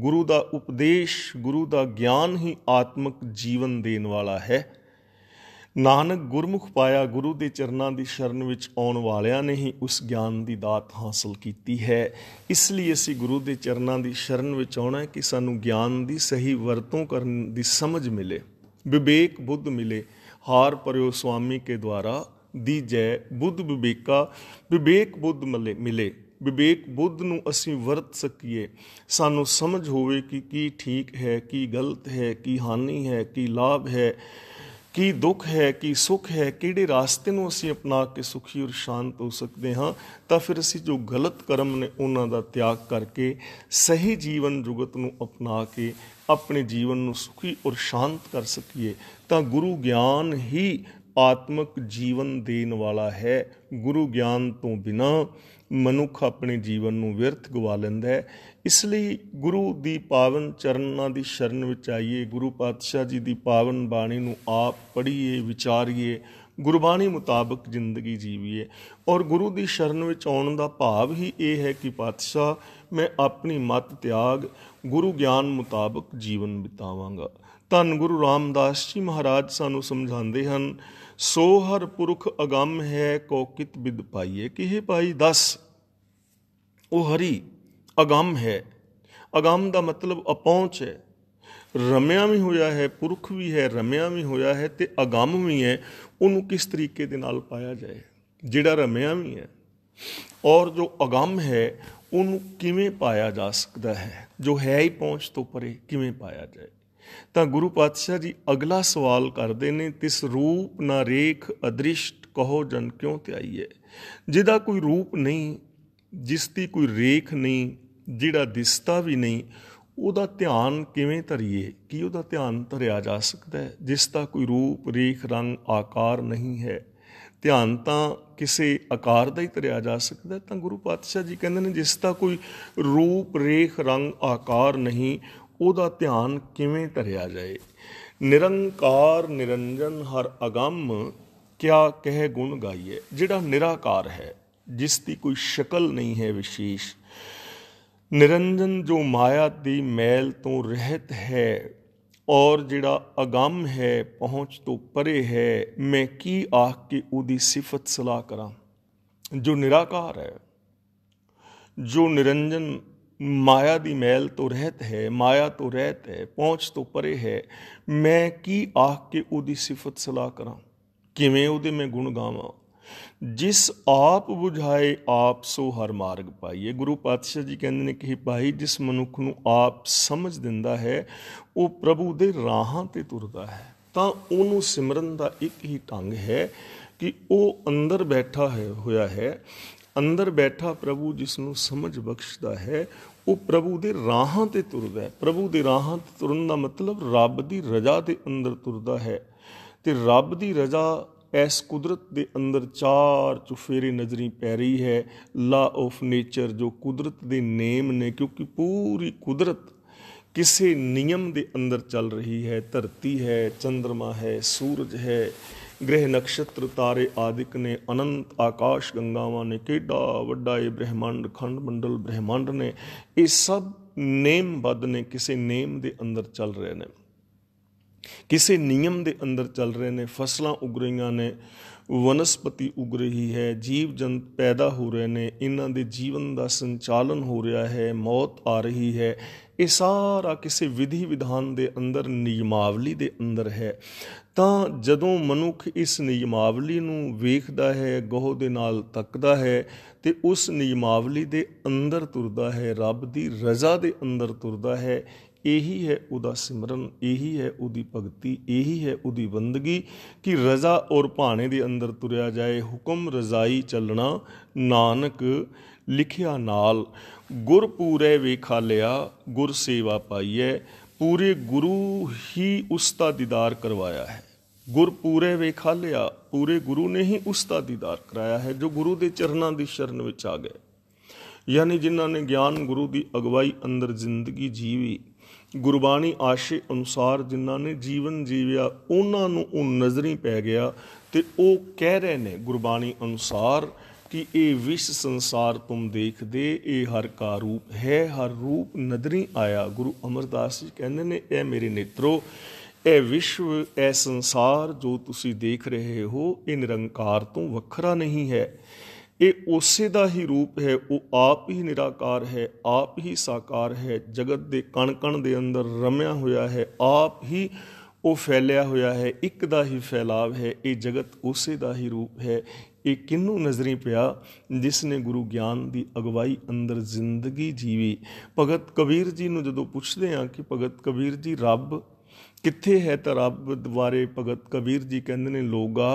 ਗੁਰੂ ਦਾ ਉਪਦੇਸ਼ ਗੁਰੂ ਦਾ ਗਿਆਨ ਹੀ ਆਤਮਿਕ ਜੀਵਨ ਦੇਣ ਵਾਲਾ ਹੈ ਨਾਨਕ ਗੁਰਮੁਖ ਪਾਇਆ ਗੁਰੂ ਦੇ ਚਰਨਾਂ ਦੀ ਸ਼ਰਨ ਵਿੱਚ ਆਉਣ ਵਾਲਿਆਂ ਨੇ ਹੀ ਉਸ ਗਿਆਨ ਦੀ ਦਾਤ ਹਾਸਲ ਕੀਤੀ ਹੈ ਇਸ ਲਈ ਅਸੀਂ ਗੁਰੂ ਦੇ ਚਰਨਾਂ ਦੀ ਸ਼ਰਨ ਵਿੱਚ ਆਉਣਾ ਹੈ ਕਿ ਸਾਨੂੰ ਗਿਆਨ ਦੀ ਸਹੀ ਵਰਤੋਂ ਕਰਨ ਦੀ ਸਮਝ ਮਿਲੇ ਵਿਵੇਕ ਬੁੱਧ ਮਿਲੇ ਹਾਰ ਪਰਿਓ ਸੁਆਮੀ ਕੇ ਦੁਆਰਾ ਦੀ ਜੈ ਬੁੱਧ ਵਿਵੇਕਾ ਵਿਵੇਕ ਬੁੱਧ ਮਿਲੇ ਵਿਵੇਕ ਬੁੱਧ ਨੂੰ ਅਸੀਂ ਵਰਤ ਸਕੀਏ ਸਾਨੂੰ ਸਮਝ ਹੋਵੇ ਕਿ ਕੀ ਠੀਕ ਹੈ ਕੀ ਗਲਤ ਹੈ ਕੀ ਹਾਨੀ ਹੈ ਕੀ ਲਾਭ ਹੈ ਕੀ ਦੁੱਖ ਹੈ ਕੀ ਸੁੱਖ ਹੈ ਕਿਹੜੇ ਰਾਸਤੇ ਨੂੰ ਅਸੀਂ ਅਪਣਾ ਕੇ ਸੁਖੀ ਔਰ ਸ਼ਾਂਤ ਹੋ ਸਕਦੇ ਹਾਂ ਤਾਂ ਫਿਰ ਅਸੀਂ ਜੋ ਗਲਤ ਕਰਮ ਨੇ ਉਹਨਾਂ ਦਾ ਤਿਆਗ ਕਰਕੇ ਸਹੀ ਜੀਵਨ ਜੁਗਤ ਨੂੰ ਅਪਣਾ ਕੇ ਆਪਣੇ ਜੀਵਨ ਨੂੰ ਸੁਖੀ ਔਰ ਸ਼ਾਂਤ ਕਰ ਸਕੀਏ ਤਾਂ ਗੁਰੂ ਗਿਆਨ ਹੀ ਆਤਮਿਕ ਜੀਵਨ ਦੇਣ ਵਾਲਾ ਹੈ ਗੁਰੂ ਗਿਆਨ ਤੋਂ ਬਿਨਾ ਮਨੁੱਖ ਆਪਣੇ ਜੀਵਨ ਨੂੰ ਵਿਰਥ ਗਵਾ ਲੈਂਦਾ ਹੈ ਇਸ ਲਈ ਗੁਰੂ ਦੀ ਪਾਵਨ ਚਰਨਾਂ ਦੀ ਸ਼ਰਨ ਵਿੱਚ ਆਈਏ ਗੁਰੂ ਪਾਤਸ਼ਾਹ ਜੀ ਦੀ ਪਾਵਨ ਬਾਣੀ ਨੂੰ ਆਪ ਪੜ੍ਹੀਏ ਵਿਚਾਰੀਏ ਗੁਰਬਾਣੀ ਮੁਤਾਬਕ ਜ਼ਿੰਦਗੀ ਜੀਵੀਏ ਔਰ ਗੁਰੂ ਦੀ ਸ਼ਰਨ ਵਿੱਚ ਆਉਣ ਦਾ ਭਾਵ ਹੀ ਇਹ ਹੈ ਕਿ ਪਾਤਸ਼ਾਹ ਮੈਂ ਆਪਣੀ ਮਤ ਤਿਆਗ ਗੁਰੂ ਗਿਆਨ ਮੁਤਾਬਕ ਜੀਵਨ ਬਿਤਾਵਾਂਗਾ ਧੰਨ ਗੁਰੂ ਰਾਮਦਾਸ ਜੀ ਮਹਾਰਾਜ ਸਾਨੂੰ ਸਮਝਾਉਂਦੇ ਹਨ ਸੋ ਹਰ ਪੁਰਖ ਅਗੰਮ ਹੈ ਕੋ ਕਿਤ ਬਿਦ ਪਾਈਏ ਕਿਹੇ ਪਾਈ ਦੱਸ ਉਹ ਹਰੀ ਅਗੰਮ ਹੈ ਅਗੰਮ ਦਾ ਮਤਲਬ ਅਪਹੁੰਚ ਹੈ ਰਮਿਆ ਵੀ ਹੋਇਆ ਹੈ ਪੁਰਖ ਵੀ ਹੈ ਰਮਿਆ ਵੀ ਹੋਇਆ ਹੈ ਤੇ ਅਗੰਮ ਵੀ ਹੈ ਉਹਨੂੰ ਕਿਸ ਤਰੀਕੇ ਦੇ ਨਾਲ ਪਾਇਆ ਜਾਏ ਜਿਹੜਾ ਰਮਿਆ ਵੀ ਹੈ ਔਰ ਜੋ ਅਗੰਮ ਹੈ ਉਹਨੂੰ ਕਿਵੇਂ ਪਾਇਆ ਜਾ ਸਕਦਾ ਹੈ ਜੋ ਹੈ ਹੀ ਪਹੁੰਚ ਤੋਂ ਪਰੇ ਕਿਵੇਂ ਪਾਇਆ ਜਾਏ ਤਾਂ ਗੁਰੂ ਪਾਤਸ਼ਾਹ ਜੀ ਅਗਲਾ ਸਵਾਲ ਕਰਦੇ ਨੇ ਤਿਸ ਰੂਪ ਨਾ ਰੇਖ ਅਦ੍ਰਿਸ਼ਟ ਕਹੋ ਜਨ ਕਿਉ ਹੈ ਜਿਹਦਾ ਕੋਈ ਰੂਪ ਨਹੀਂ ਜਿਸ ਦੀ ਕੋਈ ਰੇਖ ਨਹੀਂ ਜਿਹੜਾ ਦਿਸਦਾ ਵੀ ਨਹੀਂ ਉਹਦਾ ਧਿਆਨ ਕਿਵੇਂ ਧਰੀਏ ਕੀ ਉਹਦਾ ਧਿਆਨ ਧਰਿਆ ਜਾ ਸਕਦਾ ਹੈ ਜਿਸ ਦਾ ਕੋਈ ਰੂਪ ਰੇਖ ਰੰਗ ਆਕਾਰ ਨਹੀਂ ਹੈ ਧਿਆਨ ਤਾਂ ਕਿਸੇ ਆਕਾਰ ਦਾ ਹੀ ਧਰਿਆ ਜਾ ਸਕਦਾ ਤਾਂ ਗੁਰੂ ਪਾਤਸ਼ਾਹ ਜੀ ਕਹਿੰਦੇ ਨੇ ਜਿਸ ਦਾ ਕੋਈ ਰੂਪ ਰੇਖ ਰੰਗ ਆਕਾਰ ਨਹੀਂ ਉਹਦਾ ਧਿਆਨ ਕਿਵੇਂ ਧਰਿਆ ਜਾਏ ਨਿਰੰਕਾਰ ਨਿਰੰਜਨ ਹਰ ਅਗੰਮ ਕਿਆ ਕਹਿ ਗੁਣ ਗਾਈਏ ਜਿਹੜਾ ਨਿਰਾਕਾਰ ਹੈ ਜਿਸ ਦੀ ਕੋਈ ਸ਼ਕਲ ਨਹੀਂ ਹੈ ਵਿਸ਼ੇਸ਼ ਨਿਰੰਜਨ ਜੋ ਮਾਇਆ ਦੀ ਮੈਲ ਤੋਂ ਰਹਿਤ ਹੈ ਔਰ ਜਿਹੜਾ ਅਗੰਮ ਹੈ ਪਹੁੰਚ ਤੋਂ ਪਰੇ ਹੈ ਮੈਂ ਕੀ ਆਖ ਕੇ ਉਹਦੀ ਸਿਫਤ ਸਲਾਹ ਕਰਾਂ ਜੋ ਨਿਰਾਕਾਰ ਹੈ ਜੋ ਨਿਰੰਜਨ ਮਾਇਆ ਦੀ ਮੈਲ ਤੋਂ ਰਹਿਤ ਹੈ ਮਾਇਆ ਤੋਂ ਰਹਿਤ ਹੈ ਪਹੁੰਚ ਤੋਂ ਪਰੇ ਹੈ ਮੈਂ ਕੀ ਆਖ ਕੇ ਉਹਦੀ ਸਿਫਤ ਸਲਾਹ ਕਰਾਂ ਕਿਵੇਂ ਉਹਦੇ ਮੈਂ ਗੁਣ ਗਾਵਾਂ ਜਿਸ ਆਪ 부ਝਾਏ ਆਪ ਸੋ ਹਰ ਮਾਰਗ ਪਾਈਏ ਗੁਰੂ ਪਾਤਸ਼ਾਹ ਜੀ ਕਹਿੰਦੇ ਨੇ ਕਿ ਭਾਈ ਜਿਸ ਮਨੁੱਖ ਨੂੰ ਆਪ ਸਮਝ ਦਿੰਦਾ ਹੈ ਉਹ ਪ੍ਰਭੂ ਦੇ ਰਾਹਾਂ ਤੇ ਤੁਰਦਾ ਹੈ ਤਾਂ ਉਹਨੂੰ ਸਿਮਰਨ ਦਾ ਇੱਕ ਹੀ ਢੰਗ ਹੈ ਕਿ ਉਹ ਅੰਦਰ ਬੈਠਾ ਹੈ ਹੋਇਆ ਹੈ ਅੰਦਰ ਬੈਠਾ ਪ੍ਰਭੂ ਜਿਸ ਨੂੰ ਸਮਝ ਬਖਸ਼ਦਾ ਹੈ ਉਹ ਪ੍ਰਭੂ ਦੇ ਰਾਹਾਂ ਤੇ ਤੁਰਦਾ ਹੈ ਪ੍ਰਭੂ ਦੇ ਰਾਹਾਂ ਤੇ ਤੁਰਨ ਦਾ ਮਤਲਬ ਰੱਬ ਦੀ ਰਜ਼ਾ ਦੇ ਅੰਦਰ ਤੁਰਦਾ ਹੈ ਤੇ ਰੱਬ ਦੀ ਰਜ਼ਾ ਇਸ ਕੁਦਰਤ ਦੇ ਅੰਦਰ ਚਾਰ ਚੁਫੇਰੇ ਨਜ਼ਰੀ ਪੈ ਰਹੀ ਹੈ ਲਾ ਆਫ ਨੇਚਰ ਜੋ ਕੁਦਰਤ ਦੇ ਨੇਮ ਨੇ ਕਿਉਂਕਿ ਪੂਰੀ ਕੁਦਰਤ ਕਿਸੇ ਨਿਯਮ ਦੇ ਅੰਦਰ ਚੱਲ ਰਹੀ ਹੈ ਧਰਤੀ ਹੈ ਚੰ드ਰਮਾ ਹੈ ਸੂਰਜ ਹੈ ਗ੍ਰਹਿ ਨਕਸ਼ਤਰ ਤਾਰੇ ਆਦਿਕ ਨੇ ਅਨੰਤ ਆਕਾਸ਼ ਗੰਗਾਵਾਂ ਨੇ ਕਿਡਾ ਵੱਡਾ ਇਹ ਬ੍ਰਹਿਮੰਡ ਖੰਡ ਮੰਡਲ ਬ੍ਰਹਿਮੰਡ ਨੇ ਇਹ ਸਭ ਨੇਮ ਬਦ ਨੇ ਕਿਸੇ ਨੇਮ ਦੇ ਅੰਦਰ ਚੱਲ ਰਹੇ ਨੇ ਕਿਸੇ ਨਿਯਮ ਦੇ ਅੰਦਰ ਚੱਲ ਰਹੇ ਨੇ ਫਸਲਾਂ ਉਗ ਰਹੀਆਂ ਨੇ ਵਨਸਪਤੀ ਉਗ ਰਹੀ ਹੈ ਜੀਵ ਜੰਤ ਪੈਦਾ ਹੋ ਰਹੇ ਨੇ ਇਹਨਾਂ ਦੇ ਜੀਵਨ ਦਾ ਸੰਚਾਲਨ ਹੋ ਰਿਹਾ ਹੈ ਮੌਤ ਆ ਰਹੀ ਹੈ ਇਹ ਸਾਰਾ ਕਿਸੇ ਵਿਧੀ ਵਿਧਾਨ ਦੇ ਅੰਦਰ ਨਿਯਮਾਵਲੀ ਦੇ ਅੰਦਰ ਹੈ ਤਾਂ ਜਦੋਂ ਮਨੁੱਖ ਇਸ ਨਿਯਮਾਵਲੀ ਨੂੰ ਵੇਖਦਾ ਹੈ ਗੋਹ ਦੇ ਨਾਲ ਤੱਕਦਾ ਹੈ ਤੇ ਉਸ ਨਿਯਮਾਵਲੀ ਦੇ ਅੰਦਰ ਤੁਰਦਾ ਹੈ ਰੱਬ ਦੀ ਰਜ਼ਾ ਦੇ ਅੰਦਰ ਤੁਰਦਾ ਹੈ ਇਹੀ ਹੈ ਉਹਦਾ ਸਿਮਰਨ ਇਹੀ ਹੈ ਉਹਦੀ ਭਗਤੀ ਇਹੀ ਹੈ ਉਹਦੀ ਬੰਦਗੀ ਕਿ ਰਜ਼ਾ ਔਰ ਭਾਣੇ ਦੇ ਅੰਦਰ ਤੁਰਿਆ ਜਾਏ ਹੁਕਮ ਰਜ਼ਾਈ ਚੱਲਣਾ ਨਾਨਕ ਲਿਖਿਆ ਨਾਲ ਗੁਰਪੂਰੇ ਵੇਖਾ ਲਿਆ ਗੁਰ ਸੇਵਾ ਪਾਈਏ ਪੂਰੇ ਗੁਰੂ ਹੀ ਉਸਤਾ ਦੀਦਾਰ ਕਰਵਾਇਆ ਹੈ ਗੁਰ ਪੂਰੇ ਲਿਆ ਪੂਰੇ ਗੁਰੂ ਨੇ ਹੀ ਉਸ ਦਾ ਦੀਦਾਰ ਕਰਾਇਆ ਹੈ ਜੋ ਗੁਰੂ ਦੇ ਚਰਨਾਂ ਦੀ ਸ਼ਰਨ ਵਿੱਚ ਆ ਗਏ ਯਾਨੀ ਜਿਨ੍ਹਾਂ ਨੇ ਗਿਆਨ ਗੁਰੂ ਦੀ ਅਗਵਾਈ ਅੰਦਰ ਜ਼ਿੰਦਗੀ ਜੀਵੀ ਗੁਰਬਾਣੀ ਆਸ਼ੇ ਅਨੁਸਾਰ ਜਿਨ੍ਹਾਂ ਨੇ ਜੀਵਨ ਜੀਵਿਆ ਉਹਨਾਂ ਨੂੰ ਉਹ ਨਜ਼ਰੀ ਪੈ ਗਿਆ ਤੇ ਉਹ ਕਹਿ ਰਹੇ ਨੇ ਗੁਰਬਾਣੀ ਅਨੁਸਾਰ ਕਿ ਇਹ ਵਿਸ਼ ਸੰਸਾਰ ਤੁਮ ਦੇਖਦੇ ਇਹ ਹਰ ਕਾ ਰੂਪ ਹੈ ਹਰ ਰੂਪ ਨਦਰੀ ਆਇਆ ਗੁਰੂ ਅਮਰਦਾਸ ਜੀ ਕਹਿੰਦੇ ਨੇ ਇਹ ਮੇਰੇ ਨੇਤਰੋ ਇਹ ਵਿਸ਼ਵ ਇਹ ਸੰਸਾਰ ਜੋ ਤੁਸੀਂ ਦੇਖ ਰਹੇ ਹੋ ਇਹ ਨਿਰੰਕਾਰ ਤੋਂ ਵੱਖਰਾ ਨਹੀਂ ਹੈ ਇਹ ਉਸੇ ਦਾ ਹੀ ਰੂਪ ਹੈ ਉਹ ਆਪ ਹੀ ਨਿਰਾਕਾਰ ਹੈ ਆਪ ਹੀ ਸਾਕਾਰ ਹੈ ਜਗਤ ਦੇ ਕਣ ਕਣ ਦੇ ਅੰਦਰ ਰਮਿਆ ਹੋਇਆ ਹੈ ਆਪ ਹੀ ਉਹ ਫੈਲਿਆ ਹੋਇਆ ਹੈ ਇੱਕ ਦਾ ਹੀ ਫੈਲਾਵ ਹੈ ਇਹ ਜਗਤ ਉਸੇ ਦਾ ਹੀ ਰੂਪ ਹੈ ਇਹ ਕਿੰਨੂ ਨਜ਼ਰੀ ਪਿਆ ਜਿਸ ਨੇ ਗੁਰੂ ਗਿਆਨ ਦੀ ਅਗਵਾਈ ਅੰਦਰ ਜ਼ਿੰਦਗੀ ਜੀਵੀ ਭਗਤ ਕਬੀਰ ਜੀ ਨੂੰ ਜਦੋਂ ਪੁੱਛਦੇ ਆ ਕਿ ਭਗਤ ਕਬੀਰ ਜੀ ਰੱਬ ਕਿੱਥੇ ਹੈ ਤਰਾਬ ਦਵਾਰੇ ਭਗਤ ਕਬੀਰ ਜੀ ਕਹਿੰਦੇ ਨੇ ਲੋਗਾ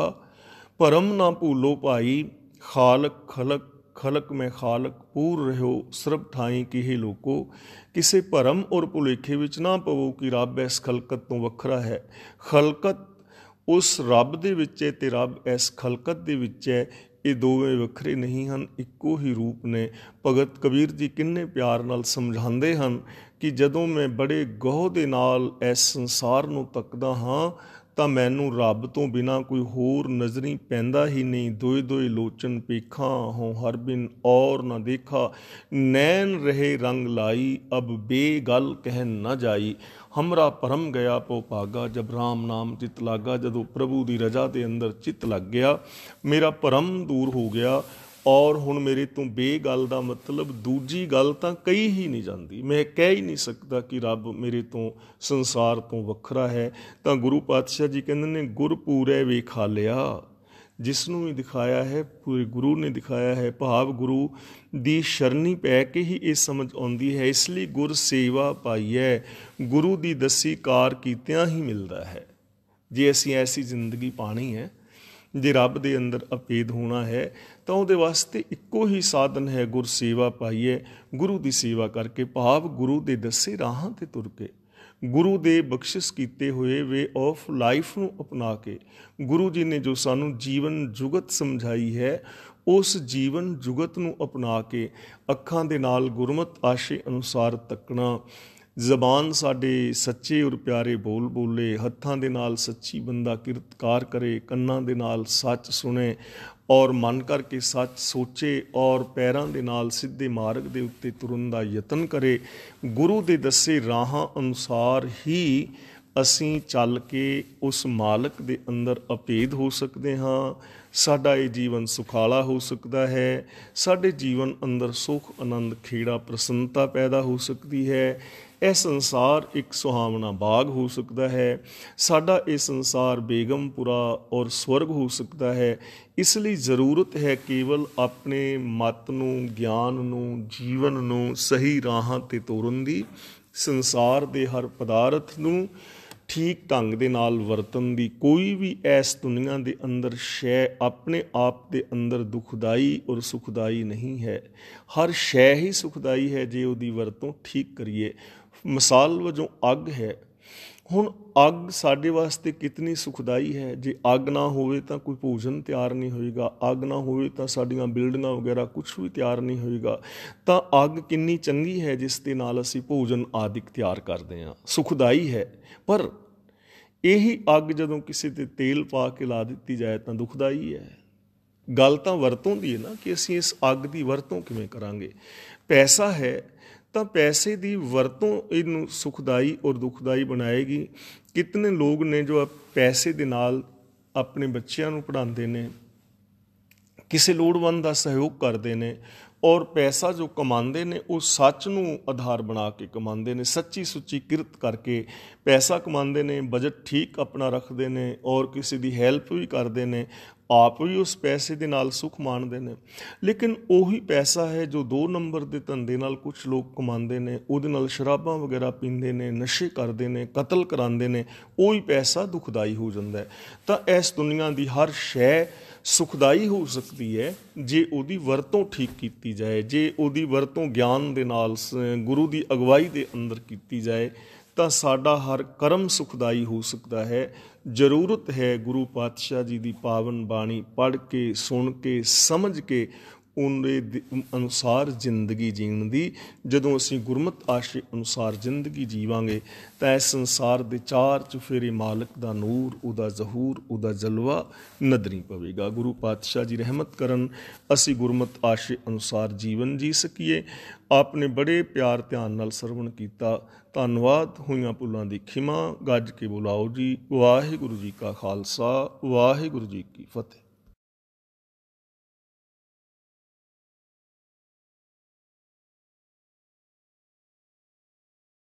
ਭਰਮ ਨਾ ਭੂਲੋ ਭਾਈ ਖਾਲਕ ਖਲਕ ਖਲਕ ਮੈਂ ਖਾਲਕ ਪੂਰ ਰਹਿਓ ਸਰਬ ਠਾਈ ਕਿਹੇ ਲੋਕੋ ਕਿਸੇ ਭਰਮ ਔਰ ਭੁਲੇਖੇ ਵਿੱਚ ਨਾ ਪਵੋ ਕਿ ਰੱਬ ਇਸ ਖਲਕਤ ਤੋਂ ਵੱਖਰਾ ਹੈ ਖਲਕਤ ਉਸ ਰੱਬ ਦੇ ਵਿੱਚ ਹੈ ਤੇ ਰੱਬ ਇਸ ਖਲਕਤ ਦੇ ਵਿੱਚ ਹੈ ਇਹ ਦੋਵੇਂ ਵੱਖਰੇ ਨਹੀਂ ਹਨ ਇੱਕੋ ਹੀ ਰੂਪ ਨੇ ਭਗਤ ਕਬੀਰ ਜੀ ਕਿੰਨੇ ਪਿਆਰ ਨਾਲ ਸਮਝਾਉਂਦੇ ਹਨ ਕਿ ਜਦੋਂ ਮੈਂ ਬੜੇ ਗੋਹ ਦੇ ਨਾਲ ਇਸ ਸੰਸਾਰ ਨੂੰ ਤੱਕਦਾ ਹਾਂ ਤਾਂ ਮੈਨੂੰ ਰੱਬ ਤੋਂ ਬਿਨਾ ਕੋਈ ਹੋਰ ਨਜ਼ਰੀ ਪੈਂਦਾ ਹੀ ਨਹੀਂ ਦੋਏ ਦੋਏ ਲੋਚਨ ਪੇਖਾਂ ਹੋਂ ਹਰ ਬਿਨ ਔਰ ਨਾ ਦੇਖਾ ਨੈਣ ਰਹੇ ਰੰਗ ਲਾਈ ਅਬ ਬੇਗਲ ਕਹਿ ਨਾ ਜਾਈ ਹਮਰਾ ਪਰਮ ਗਿਆ ਪੋ ਭਾਗਾ ਜਬ ਰਾਮ ਨਾਮ ਚਿਤ ਲਾਗਾ ਜਦੋਂ ਪ੍ਰਭੂ ਦੀ ਰਜਾ ਦੇ ਅੰਦਰ ਚਿਤ ਲੱਗ ਗਿਆ ਮੇਰਾ ਪਰਮ ਦੂਰ ਹੋ ਗਿਆ ਔਰ ਹੁਣ ਮੇਰੇ ਤੋਂ ਗੱਲ ਦਾ ਮਤਲਬ ਦੂਜੀ ਗੱਲ ਤਾਂ ਕਹੀ ਹੀ ਨਹੀਂ ਜਾਂਦੀ ਮੈਂ ਕਹਿ ਹੀ ਨਹੀਂ ਸਕਦਾ ਕਿ ਰੱਬ ਮੇਰੇ ਤੋਂ ਸੰਸਾਰ ਤੋਂ ਵੱਖਰਾ ਹੈ ਤਾਂ ਗੁਰੂ ਪਾਤਸ਼ਾਹ ਜੀ ਕਹਿੰਦੇ ਨੇ ਗੁਰ ਪੂਰੇ ਵੇਖਾ ਲਿਆ ਜਿਸ ਨੂੰ ਵੀ ਦਿਖਾਇਆ ਹੈ ਪੂਰੇ ਗੁਰੂ ਨੇ ਦਿਖਾਇਆ ਹੈ ਭਾਵ ਗੁਰੂ ਦੀ ਸ਼ਰਣੀ ਪੈ ਕੇ ਹੀ ਇਹ ਸਮਝ ਆਉਂਦੀ ਹੈ ਇਸ ਲਈ ਗੁਰ ਸੇਵਾ ਪਾਈਐ ਗੁਰੂ ਦੀ ਦਸੀ ਕਾਰ ਕੀਤਿਆਂ ਹੀ ਮਿਲਦਾ ਹੈ ਜੇ ਅਸੀਂ ਐਸੀ ਜ਼ਿੰਦਗੀ ਪਾਣੀ ਹੈ ਜੇ ਰੱਬ ਦੇ ਅੰਦਰ ਅਪੇਧ ਹੋਣਾ ਹੈ ਤਾਂ ਉਹਦੇ ਵਾਸਤੇ ਇੱਕੋ ਹੀ ਸਾਧਨ ਹੈ ਗੁਰ ਸੇਵਾ ਪਾਈਏ ਗੁਰੂ ਦੀ ਸੇਵਾ ਕਰਕੇ ਭਾਵ ਗੁਰੂ ਦੇ ਦੱਸੇ ਰਾਹਾਂ ਤੇ ਤੁਰ ਕੇ ਗੁਰੂ ਦੇ ਬਖਸ਼ਿਸ਼ ਕੀਤੇ ਹੋਏ ਵੇ ਆਫ ਲਾਈਫ ਨੂੰ ਅਪਣਾ ਕੇ ਗੁਰੂ ਜੀ ਨੇ ਜੋ ਸਾਨੂੰ ਜੀਵਨ ਜੁਗਤ ਸਮਝਾਈ ਹੈ ਉਸ ਜੀਵਨ ਜੁਗਤ ਨੂੰ ਅਪਣਾ ਕੇ ਅੱਖਾਂ ਦੇ ਨਾਲ ਗੁਰਮਤ ਆਸ਼ੇ ਅਨੁਸਾਰ ਤੱਕਣਾ ਜ਼ਬਾਨ ਸਾਡੇ ਸੱਚੇ ਔਰ ਪਿਆਰੇ ਬੋਲ ਬੋਲੇ ਹੱਥਾਂ ਦੇ ਨਾਲ ਸੱਚੀ ਬੰਦਾ ਕਿਰਤਕਾਰ ਕਰੇ ਕੰਨਾਂ ਦੇ ਨਾਲ ਸੱਚ ਸੁਣੇ ਔਰ ਮਨ ਕਰਕੇ ਸੱਚ ਸੋਚੇ ਔਰ ਪੈਰਾਂ ਦੇ ਨਾਲ ਸਿੱਧੇ ਮਾਰਗ ਦੇ ਉੱਤੇ ਤੁਰਨ ਦਾ ਯਤਨ ਕਰੇ ਗੁਰੂ ਦੇ ਦੱਸੇ ਰਾਹਾਂ ਅਨੁਸਾਰ ਹੀ ਅਸੀਂ ਚੱਲ ਕੇ ਉਸ ਮਾਲਕ ਦੇ ਅੰਦਰ ਅਪੇਧ ਹੋ ਸਕਦੇ ਹਾਂ ਸਾਡਾ ਇਹ ਜੀਵਨ ਸੁਖਾਲਾ ਹੋ ਸਕਦਾ ਹੈ ਸਾਡੇ ਜੀਵਨ ਅੰਦਰ ਸੁਖ ਆਨੰਦ ਖੇੜਾ ਪ੍ਰਸੰਨਤਾ ਪੈਦਾ ਹੋ ਸਕਦੀ ਹੈ ਇਹ ਸੰਸਾਰ ਇੱਕ ਸੁਹਾਵਣਾ ਬਾਗ ਹੋ ਸਕਦਾ ਹੈ ਸਾਡਾ ਇਹ ਸੰਸਾਰ ਬੇਗਮਪੁਰਾ ਔਰ ਸਵਰਗ ਹੋ ਸਕਦਾ ਹੈ ਇਸ ਲਈ ਜ਼ਰੂਰਤ ਹੈ ਕੇਵਲ ਆਪਣੇ ਮਤ ਨੂੰ ਗਿਆਨ ਨੂੰ ਜੀਵਨ ਨੂੰ ਸਹੀ ਰਾਹਾਂ ਤੇ ਤੋਰਨ ਦੀ ਸੰਸਾਰ ਦੇ ਹਰ ਪਦਾਰਥ ਨੂੰ ਠੀਕ ਢੰਗ ਦੇ ਨਾਲ ਵਰਤਨ ਦੀ ਕੋਈ ਵੀ ਇਸ ਦੁਨੀਆ ਦੇ ਅੰਦਰ ਸ਼ੈ ਆਪਣੇ ਆਪ ਦੇ ਅੰਦਰ ਦੁਖਦਾਈ ਔਰ ਸੁਖਦਾਈ ਨਹੀਂ ਹੈ ਹਰ ਸ਼ੈ ਹੀ ਸੁਖਦਾਈ ਹੈ ਜੇ ਉਹਦੀ ਵਰਤੋਂ ਠੀਕ ਕਰੀਏ ਮਿਸਾਲ ਵਜੋਂ ਅੱਗ ਹੈ ਹੁਣ ਅੱਗ ਸਾਡੇ ਵਾਸਤੇ ਕਿੰਨੀ ਸੁਖਦਾਈ ਹੈ ਜੇ ਅੱਗ ਨਾ ਹੋਵੇ ਤਾਂ ਕੋਈ ਭੋਜਨ ਤਿਆਰ ਨਹੀਂ ਹੋਏਗਾ ਅੱਗ ਨਾ ਹੋਵੇ ਤਾਂ ਸਾਡੀਆਂ ਬਿਲਡਿੰਗਾਂ ਵਗੈਰਾ ਕੁਝ ਵੀ ਤਿਆਰ ਨਹੀਂ ਹੋਏਗਾ ਤਾਂ ਅੱਗ ਕਿੰਨੀ ਚੰਗੀ ਹੈ ਜਿਸ ਦੇ ਨਾਲ ਅਸੀਂ ਭੋਜਨ ਆਦਿਕ ਤਿਆਰ ਕਰਦੇ ਹਾਂ ਸੁਖਦਾਈ ਹੈ ਪਰ ਇਹੀ ਅੱਗ ਜਦੋਂ ਕਿਸੇ ਤੇ ਤੇਲ ਪਾ ਕੇ ਲਾ ਦਿੱਤੀ ਜਾਏ ਤਾਂ ਦੁਖਦਾਈ ਹੈ ਗੱਲ ਤਾਂ ਵਰਤੋਂ ਦੀ ਹੈ ਨਾ ਕਿ ਅਸੀਂ ਇਸ ਅੱਗ ਦੀ ਵਰਤੋਂ ਕਿਵੇਂ ਕਰਾਂਗੇ ਪੈਸਾ ਹੈ ਤਾਂ ਪੈਸੇ ਦੀ ਵਰਤੋਂ ਇਹਨੂੰ ਸੁਖਦਾਈ ਔਰ ਦੁਖਦਾਈ ਬਣਾਏਗੀ ਕਿਤਨੇ ਲੋਕ ਨੇ ਜੋ ਪੈਸੇ ਦੇ ਨਾਲ ਆਪਣੇ ਬੱਚਿਆਂ ਨੂੰ ਪੜ੍ਹਾਉਂਦੇ ਨੇ ਕਿਸੇ ਲੋੜਵੰਦ ਦਾ ਸਹਿਯੋਗ ਕਰਦੇ ਨੇ ਔਰ ਪੈਸਾ ਜੋ ਕਮਾਉਂਦੇ ਨੇ ਉਹ ਸੱਚ ਨੂੰ ਆਧਾਰ ਬਣਾ ਕੇ ਕਮਾਉਂਦੇ ਨੇ ਸੱਚੀ ਸੁੱਚੀ ਕਿਰਤ ਕਰਕੇ ਪੈਸਾ ਕਮਾਉਂਦੇ ਨੇ ਬਜਟ ਠੀਕ ਆਪਣਾ ਰੱਖਦੇ ਨੇ ਔਰ ਕਿਸੇ ਦੀ ਹੈਲਪ ਵੀ ਕਰਦੇ ਨੇ ਆਪ ਵੀ ਉਸ ਪੈਸੇ ਦੇ ਨਾਲ ਸੁਖ ਮਾਣਦੇ ਨੇ ਲੇਕਿਨ ਉਹੀ ਪੈਸਾ ਹੈ ਜੋ 2 ਨੰਬਰ ਦੇ ਧੰਦੇ ਨਾਲ ਕੁਝ ਲੋਕ ਕਮਾਉਂਦੇ ਨੇ ਉਹਦੇ ਨਾਲ ਸ਼ਰਾਬਾਂ ਵਗੈਰਾ ਪੀਂਦੇ ਨੇ ਨਸ਼ੇ ਕਰਦੇ ਨੇ ਕਤਲ ਕਰਾਉਂਦੇ ਨੇ ਉਹੀ ਪੈਸਾ ਦੁਖਦਾਈ ਹੋ ਜਾਂਦਾ ਹੈ ਤਾਂ ਇਸ ਦੁਨੀਆ ਦੀ ਹਰ ਸ਼ੈ ਸੁਖਦਾਈ ਹੋ ਸਕਦੀ ਹੈ ਜੇ ਉਹਦੀ ਵਰਤੋਂ ਠੀਕ ਕੀਤੀ ਜਾਏ ਜੇ ਉਹਦੀ ਵਰਤੋਂ ਗਿਆਨ ਦੇ ਨਾਲ ਗੁਰੂ ਦੀ ਅਗਵਾਈ ਦੇ ਅੰਦਰ ਕੀਤੀ ਜਾਏ ਤਾਂ ਸਾਡਾ ਹਰ ਕਰਮ ਸੁਖਦਾਈ ਹੋ ਸਕਦਾ ਹੈ ਜ਼ਰੂਰਤ ਹੈ ਗੁਰੂ ਪਾਤਸ਼ਾਹ ਜੀ ਦੀ ਪਾਵਨ ਬਾਣੀ ਪੜ੍ਹ ਕੇ ਸੁਣ ਕੇ ਸਮਝ ਕੇ ਉਹਦੇ ਅਨੁਸਾਰ ਜ਼ਿੰਦਗੀ ਜੀਣ ਦੀ ਜਦੋਂ ਅਸੀਂ ਗੁਰਮਤ ਆਸ਼ੇ ਅਨੁਸਾਰ ਜ਼ਿੰਦਗੀ ਜੀਵਾਂਗੇ ਤਾਂ ਇਸ ਸੰਸਾਰ ਦੇ ਚਾਰ ਚੁਫੇਰੇ ਮਾਲਕ ਦਾ ਨੂਰ ਉਹਦਾ ਜ਼ਹੂਰ ਉਹਦਾ ਜਲਵਾ ਨਦਰੀ ਪਵੇਗਾ ਗੁਰੂ ਪਾਤਸ਼ਾਹ ਜੀ ਰਹਿਮਤ ਕਰਨ ਅਸੀਂ ਗੁਰਮਤ ਆਸ਼ੇ ਅਨੁਸਾਰ ਜੀਵਨ ਜੀ ਸਕੀਏ ਆਪਨੇ ਬੜੇ ਪਿਆਰ ਧਿਆਨ ਨਾਲ ਸਰਵਣ ਕੀਤਾ ਧੰਨਵਾਦ ਹੋਈਆਂ ਪੁੱਲਾਂ ਦੀ ਖਿਮਾ ਗੱਜ ਕੇ ਬੁਲਾਓ ਜੀ ਵਾਹਿਗੁਰੂ ਜੀ ਕਾ ਖਾਲਸਾ ਵਾਹਿਗੁਰੂ ਜੀ ਕੀ ਫਤਿਹ